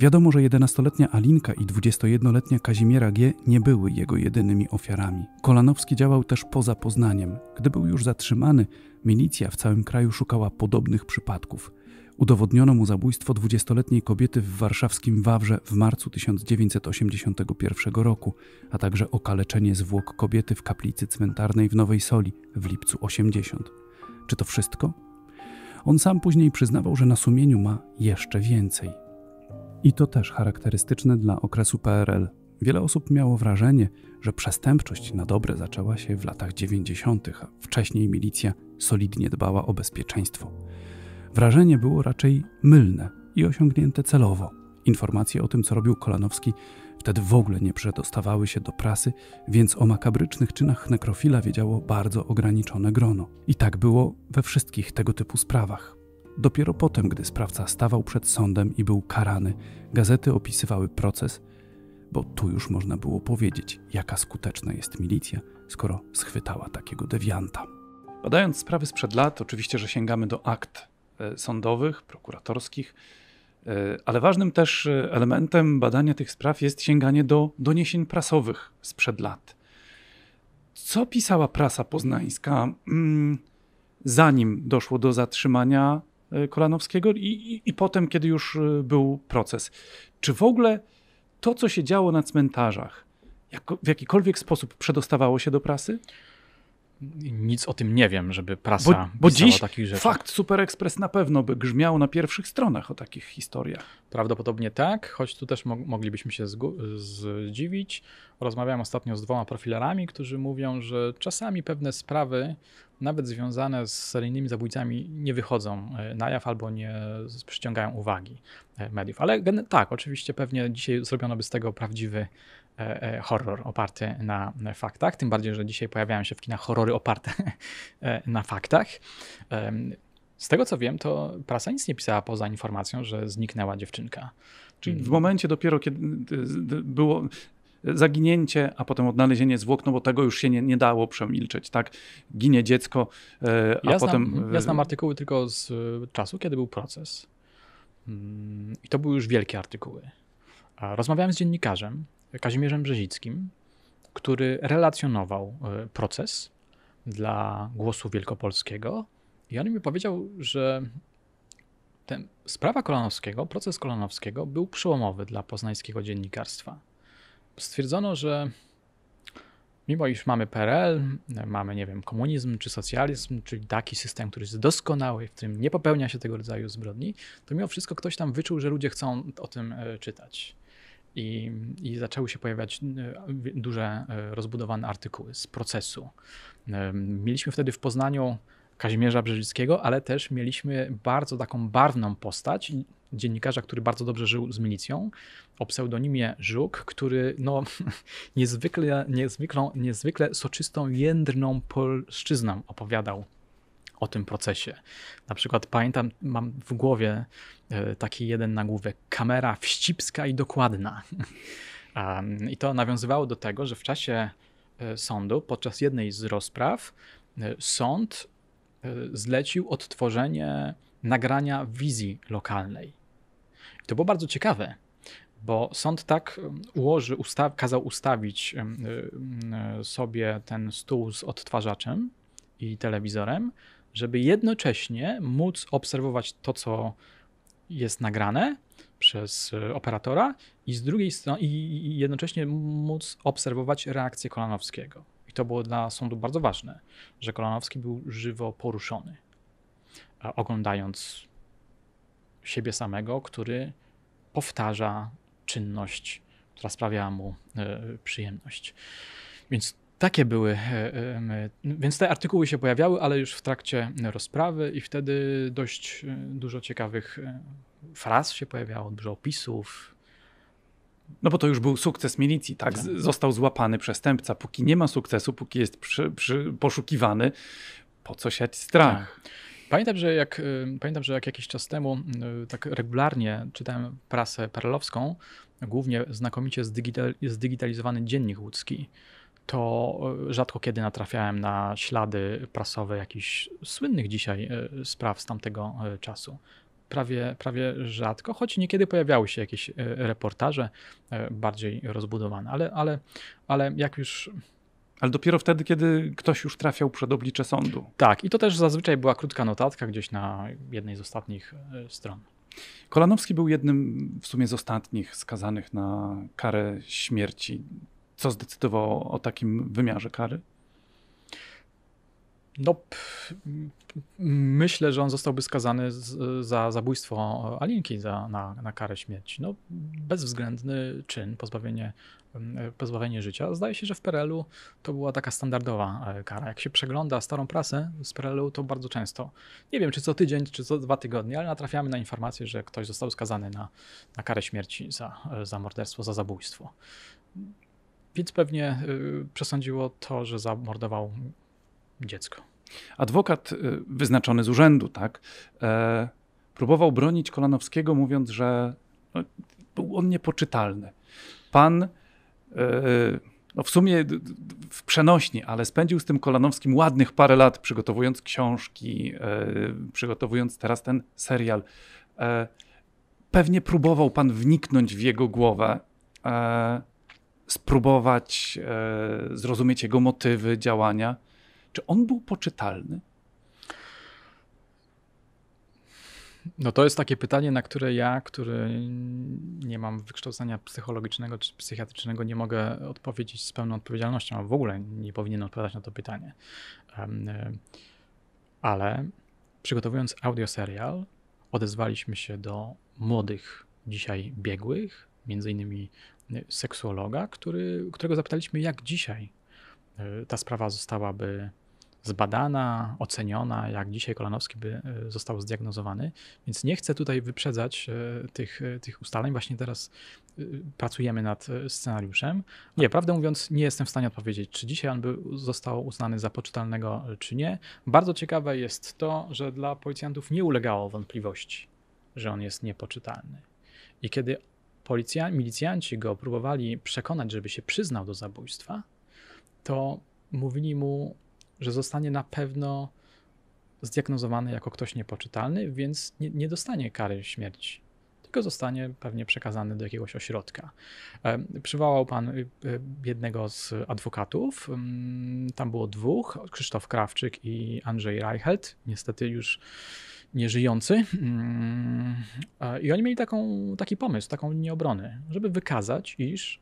Wiadomo, że 11-letnia Alinka i 21-letnia Kazimiera G. nie były jego jedynymi ofiarami. Kolanowski działał też poza Poznaniem. Gdy był już zatrzymany, milicja w całym kraju szukała podobnych przypadków. Udowodniono mu zabójstwo 20-letniej kobiety w warszawskim Wawrze w marcu 1981 roku, a także okaleczenie zwłok kobiety w kaplicy cmentarnej w Nowej Soli w lipcu 80. Czy to wszystko? On sam później przyznawał, że na sumieniu ma jeszcze więcej. I to też charakterystyczne dla okresu PRL. Wiele osób miało wrażenie, że przestępczość na dobre zaczęła się w latach 90., a wcześniej milicja solidnie dbała o bezpieczeństwo. Wrażenie było raczej mylne i osiągnięte celowo. Informacje o tym, co robił Kolanowski, wtedy w ogóle nie przedostawały się do prasy, więc o makabrycznych czynach nekrofila wiedziało bardzo ograniczone grono. I tak było we wszystkich tego typu sprawach. Dopiero potem, gdy sprawca stawał przed sądem i był karany, gazety opisywały proces, bo tu już można było powiedzieć, jaka skuteczna jest milicja, skoro schwytała takiego dewianta. Badając sprawy sprzed lat, oczywiście, że sięgamy do akt e, sądowych, prokuratorskich, e, ale ważnym też e, elementem badania tych spraw jest sięganie do doniesień prasowych sprzed lat. Co pisała prasa poznańska, mm, zanim doszło do zatrzymania E, Kolanowskiego i, i, i potem, kiedy już e, był proces. Czy w ogóle to, co się działo na cmentarzach, jako, w jakikolwiek sposób przedostawało się do prasy? nic o tym nie wiem, żeby prasa bo, bo dziś takich rzeczy. Fakt Super Express na pewno by grzmiał na pierwszych stronach o takich historiach. Prawdopodobnie tak, choć tu też moglibyśmy się zdziwić. Rozmawiałem ostatnio z dwoma profilerami, którzy mówią, że czasami pewne sprawy, nawet związane z seryjnymi zabójcami, nie wychodzą e, na jaw albo nie przyciągają uwagi e, mediów. Ale tak, oczywiście pewnie dzisiaj zrobiono by z tego prawdziwy E, e, horror oparty na faktach, tym bardziej, że dzisiaj pojawiają się w kinach horrory oparte e, na faktach. Z tego co wiem, to prasa nic nie pisała poza informacją, że zniknęła dziewczynka. Czyli w momencie dopiero, kiedy było zaginięcie, a potem odnalezienie zwłok, no bo tego już się nie, nie dało przemilczeć, tak? Ginie dziecko, a ja potem... Znam, ja znam artykuły tylko z czasu, kiedy był proces. Mm, I to były już wielkie artykuły. Rozmawiałem z dziennikarzem, Kazimierzem Brzezickim, który relacjonował e, proces dla Głosu Wielkopolskiego i on mi powiedział, że ten, sprawa Kolanowskiego, proces Kolanowskiego był przełomowy dla poznańskiego dziennikarstwa. Stwierdzono, że mimo iż mamy PRL, mamy, nie wiem, komunizm czy socjalizm, czyli taki system, który jest doskonały, w którym nie popełnia się tego rodzaju zbrodni, to mimo wszystko ktoś tam wyczuł, że ludzie chcą o tym e, czytać. I, I zaczęły się pojawiać e, duże, e, rozbudowane artykuły z procesu. E, mieliśmy wtedy w Poznaniu Kazimierza Brzeżyckiego, ale też mieliśmy bardzo taką barwną postać dziennikarza, który bardzo dobrze żył z milicją, o pseudonimie Żuk, który no, niezwykle, niezwykle, niezwykle soczystą, jędrną polszczyzną opowiadał o tym procesie. Na przykład pamiętam, mam w głowie E, taki jeden nagłówek. Kamera wścibska i dokładna. I to nawiązywało do tego, że w czasie e, sądu, podczas jednej z rozpraw, e, sąd zlecił odtworzenie nagrania wizji lokalnej. I to było bardzo ciekawe, bo sąd tak ułoży, ustaw, kazał ustawić sobie ten stół z odtwarzaczem i telewizorem, żeby jednocześnie móc obserwować to, co jest nagrane przez e, operatora i z drugiej strony i jednocześnie móc obserwować reakcję Kolanowskiego. I to było dla sądu bardzo ważne, że Kolanowski był żywo poruszony, e, oglądając siebie samego, który powtarza czynność, która sprawiała mu e, przyjemność. Więc takie były, e, więc te artykuły się pojawiały, ale już w trakcie rozprawy i wtedy dość e, dużo ciekawych e, fraz się pojawiało, dużo opisów. No bo to już był sukces milicji, tak? tak. Został złapany przestępca. Póki nie ma sukcesu, póki jest przy, przy poszukiwany, po co siać strach? Tak. Pamiętam, że jak, pamiętam, że jak jakiś czas temu tak regularnie czytałem prasę perlowską, głównie znakomicie zdigitalizowany dziennik łódzki to e, rzadko kiedy natrafiałem na ślady prasowe jakichś słynnych dzisiaj e, spraw z tamtego e, czasu. Prawie, prawie rzadko, choć niekiedy pojawiały się jakieś reportaże bardziej rozbudowane, ale, ale, ale jak już ale dopiero wtedy, kiedy ktoś już trafiał przed oblicze sądu. Tak, i to też zazwyczaj była krótka notatka gdzieś na jednej z ostatnich stron. Kolanowski był jednym w sumie z ostatnich skazanych na karę śmierci co zdecydowało o takim wymiarze kary? No, myślę, że on zostałby skazany z, za zabójstwo Alinki za, na, na karę śmierci. No, bezwzględny czyn, pozbawienie, pozbawienie życia. Zdaje się, że w Perelu to była taka standardowa e, kara. Jak się przegląda starą prasę z Perelu, to bardzo często, nie wiem czy co tydzień, czy co dwa tygodnie, ale natrafiamy na informację, że ktoś został skazany na, na karę śmierci za, e, za morderstwo, za zabójstwo więc pewnie y, przesądziło to, że zamordował dziecko. Adwokat y, wyznaczony z urzędu, tak, e, próbował bronić Kolanowskiego, mówiąc, że no, był on niepoczytalny. Pan e, no w sumie w przenośni, ale spędził z tym Kolanowskim ładnych parę lat, przygotowując książki, e, przygotowując teraz ten serial. Pewnie próbował pan wniknąć w jego głowę spróbować e, zrozumieć jego motywy działania. Czy on był poczytalny? No to jest takie pytanie, na które ja, który nie mam wykształcenia psychologicznego czy psychiatrycznego, nie mogę odpowiedzieć z pełną odpowiedzialnością, a w ogóle nie powinien odpowiadać na to pytanie. E, ale przygotowując audioserial, odezwaliśmy się do młodych dzisiaj biegłych, między innymi seksuologa, który, którego zapytaliśmy, jak dzisiaj e, ta sprawa zostałaby zbadana, oceniona, jak dzisiaj Kolanowski by e, został zdiagnozowany. Więc nie chcę tutaj wyprzedzać e, tych, tych ustaleń. Właśnie teraz pracujemy nad scenariuszem. Nie, tak. prawdę mówiąc, nie jestem w stanie odpowiedzieć, czy dzisiaj on by został uznany za poczytalnego, czy nie. Bardzo ciekawe jest to, że dla policjantów nie ulegało wątpliwości, że on jest niepoczytalny. I kiedy policja, milicjanci go próbowali przekonać, żeby się przyznał do zabójstwa, to mówili mu, że zostanie na pewno zdiagnozowany jako ktoś niepoczytalny, więc nie, nie dostanie kary śmierci tylko zostanie pewnie przekazany do jakiegoś ośrodka. Przywołał pan y, y, jednego z adwokatów, mm, tam było dwóch, Krzysztof Krawczyk i Andrzej Reichelt, niestety już nieżyjący. Mm, I oni mieli taką, taki pomysł, taką linię obrony, żeby wykazać, iż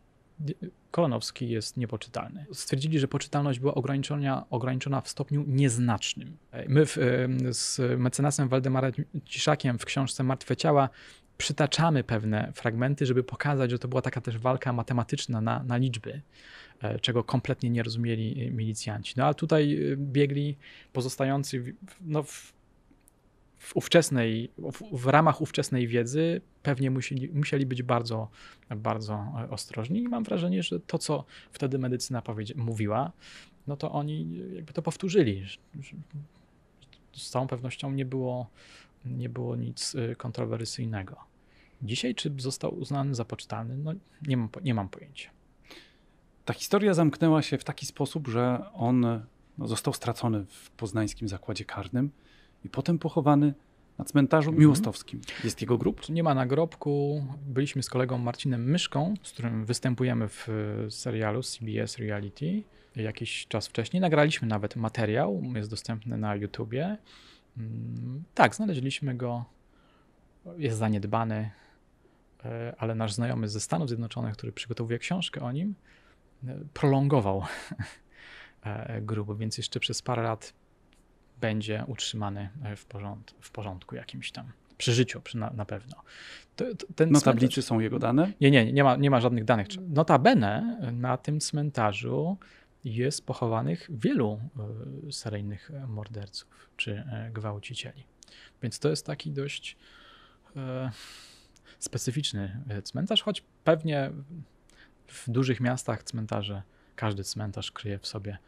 Kolonowski jest niepoczytalny. Stwierdzili, że poczytalność była ograniczona, ograniczona w stopniu nieznacznym. My w, z mecenasem Waldemarem Ciszakiem w książce Martwe Ciała przytaczamy pewne fragmenty, żeby pokazać, że to była taka też walka matematyczna na, na liczby, e, czego kompletnie nie rozumieli milicjanci. No a tutaj e, biegli pozostający w, no, w w ówczesnej, w, w, ramach ówczesnej wiedzy pewnie musieli, musieli być bardzo, bardzo e, ostrożni i mam wrażenie, że to, co wtedy medycyna mówiła, no to oni jakby to powtórzyli. Z całą pewnością nie było, nie było nic e, kontrowersyjnego. Dzisiaj czy został uznany za poczytalny? No nie mam, nie mam pojęcia. Ta historia zamknęła się w taki sposób, że on no, został stracony w poznańskim zakładzie karnym i potem pochowany na cmentarzu mhm. miłostowskim. Jest jego grób? Nie ma nagrobku. Byliśmy z kolegą Marcinem Myszką, z którym występujemy w e, serialu CBS Reality jakiś czas wcześniej. Nagraliśmy nawet materiał, jest dostępny na YouTubie. Mm, tak, znaleźliśmy go. Jest zaniedbany, e, ale nasz znajomy ze Stanów Zjednoczonych, który przygotowuje książkę o nim, e, prolongował grób, więc jeszcze przez parę lat będzie utrzymany e, w, porząd, w porządku jakimś tam. Przy życiu przy na, na pewno. To, to, ten no tablicy są jego dane? Nie, nie, nie ma, nie ma żadnych danych. Notabene na tym cmentarzu jest pochowanych wielu e, seryjnych e, morderców czy gwałcicieli. Więc to jest taki dość specyficzny cmentarz, choć pewnie w dużych miastach cmentarze, każdy cmentarz kryje w sobie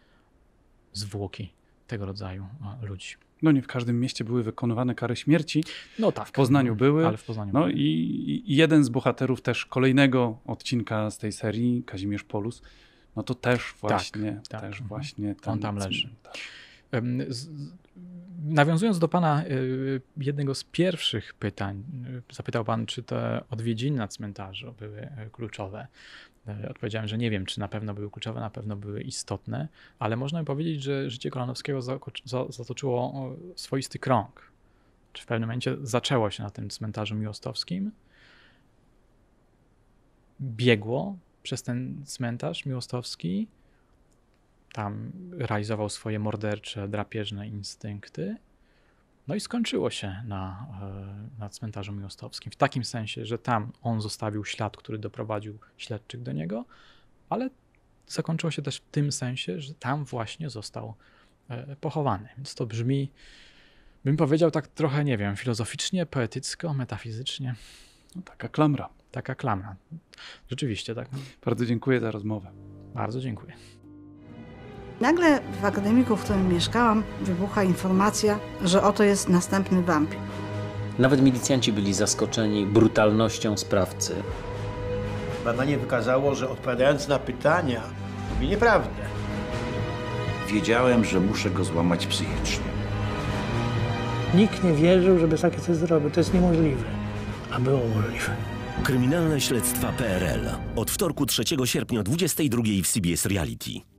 zwłoki tego rodzaju ludzi. No nie w każdym mieście były wykonywane kary śmierci. No tak. W Poznaniu no, były. Ale w Poznaniu no były. i jeden z bohaterów też kolejnego odcinka z tej serii, Kazimierz Polus, no to też tak, właśnie, tak, też tak. właśnie tam, On tam leży. Tak. Nawiązując do pana e, jednego z pierwszych pytań, e, zapytał pan, czy te odwiedziny na cmentarzu były e, kluczowe. E, odpowiedziałem, że nie wiem, czy na pewno były kluczowe, na pewno były istotne, ale można by powiedzieć, że życie Kolanowskiego zatoczyło swoisty krąg. Czy w pewnym momencie zaczęło się na tym cmentarzu miłostowskim, biegło przez ten cmentarz miłostowski, tam realizował swoje mordercze, drapieżne instynkty, no i skończyło się na, e, na cmentarzu miłostowskim, w takim sensie, że tam on zostawił ślad, który doprowadził śledczych do niego, ale zakończyło się też w tym sensie, że tam właśnie został e, pochowany. Więc to brzmi, bym powiedział tak trochę, nie wiem, filozoficznie, poetycko, metafizycznie. No, taka klamra. Taka klamra. Rzeczywiście, tak. Bardzo dziękuję za rozmowę. Bardzo dziękuję. Nagle w akademiku, w którym mieszkałam, wybucha informacja, że oto jest następny wampir. Nawet milicjanci byli zaskoczeni brutalnością sprawcy. Badanie wykazało, że odpowiadając na pytania, mówi nieprawdę. Wiedziałem, że muszę go złamać psychicznie. Nikt nie wierzył, żeby takie coś zrobił. To jest niemożliwe, a było możliwe. Kryminalne śledztwa PRL. Od wtorku 3 sierpnia 22 w CBS Reality.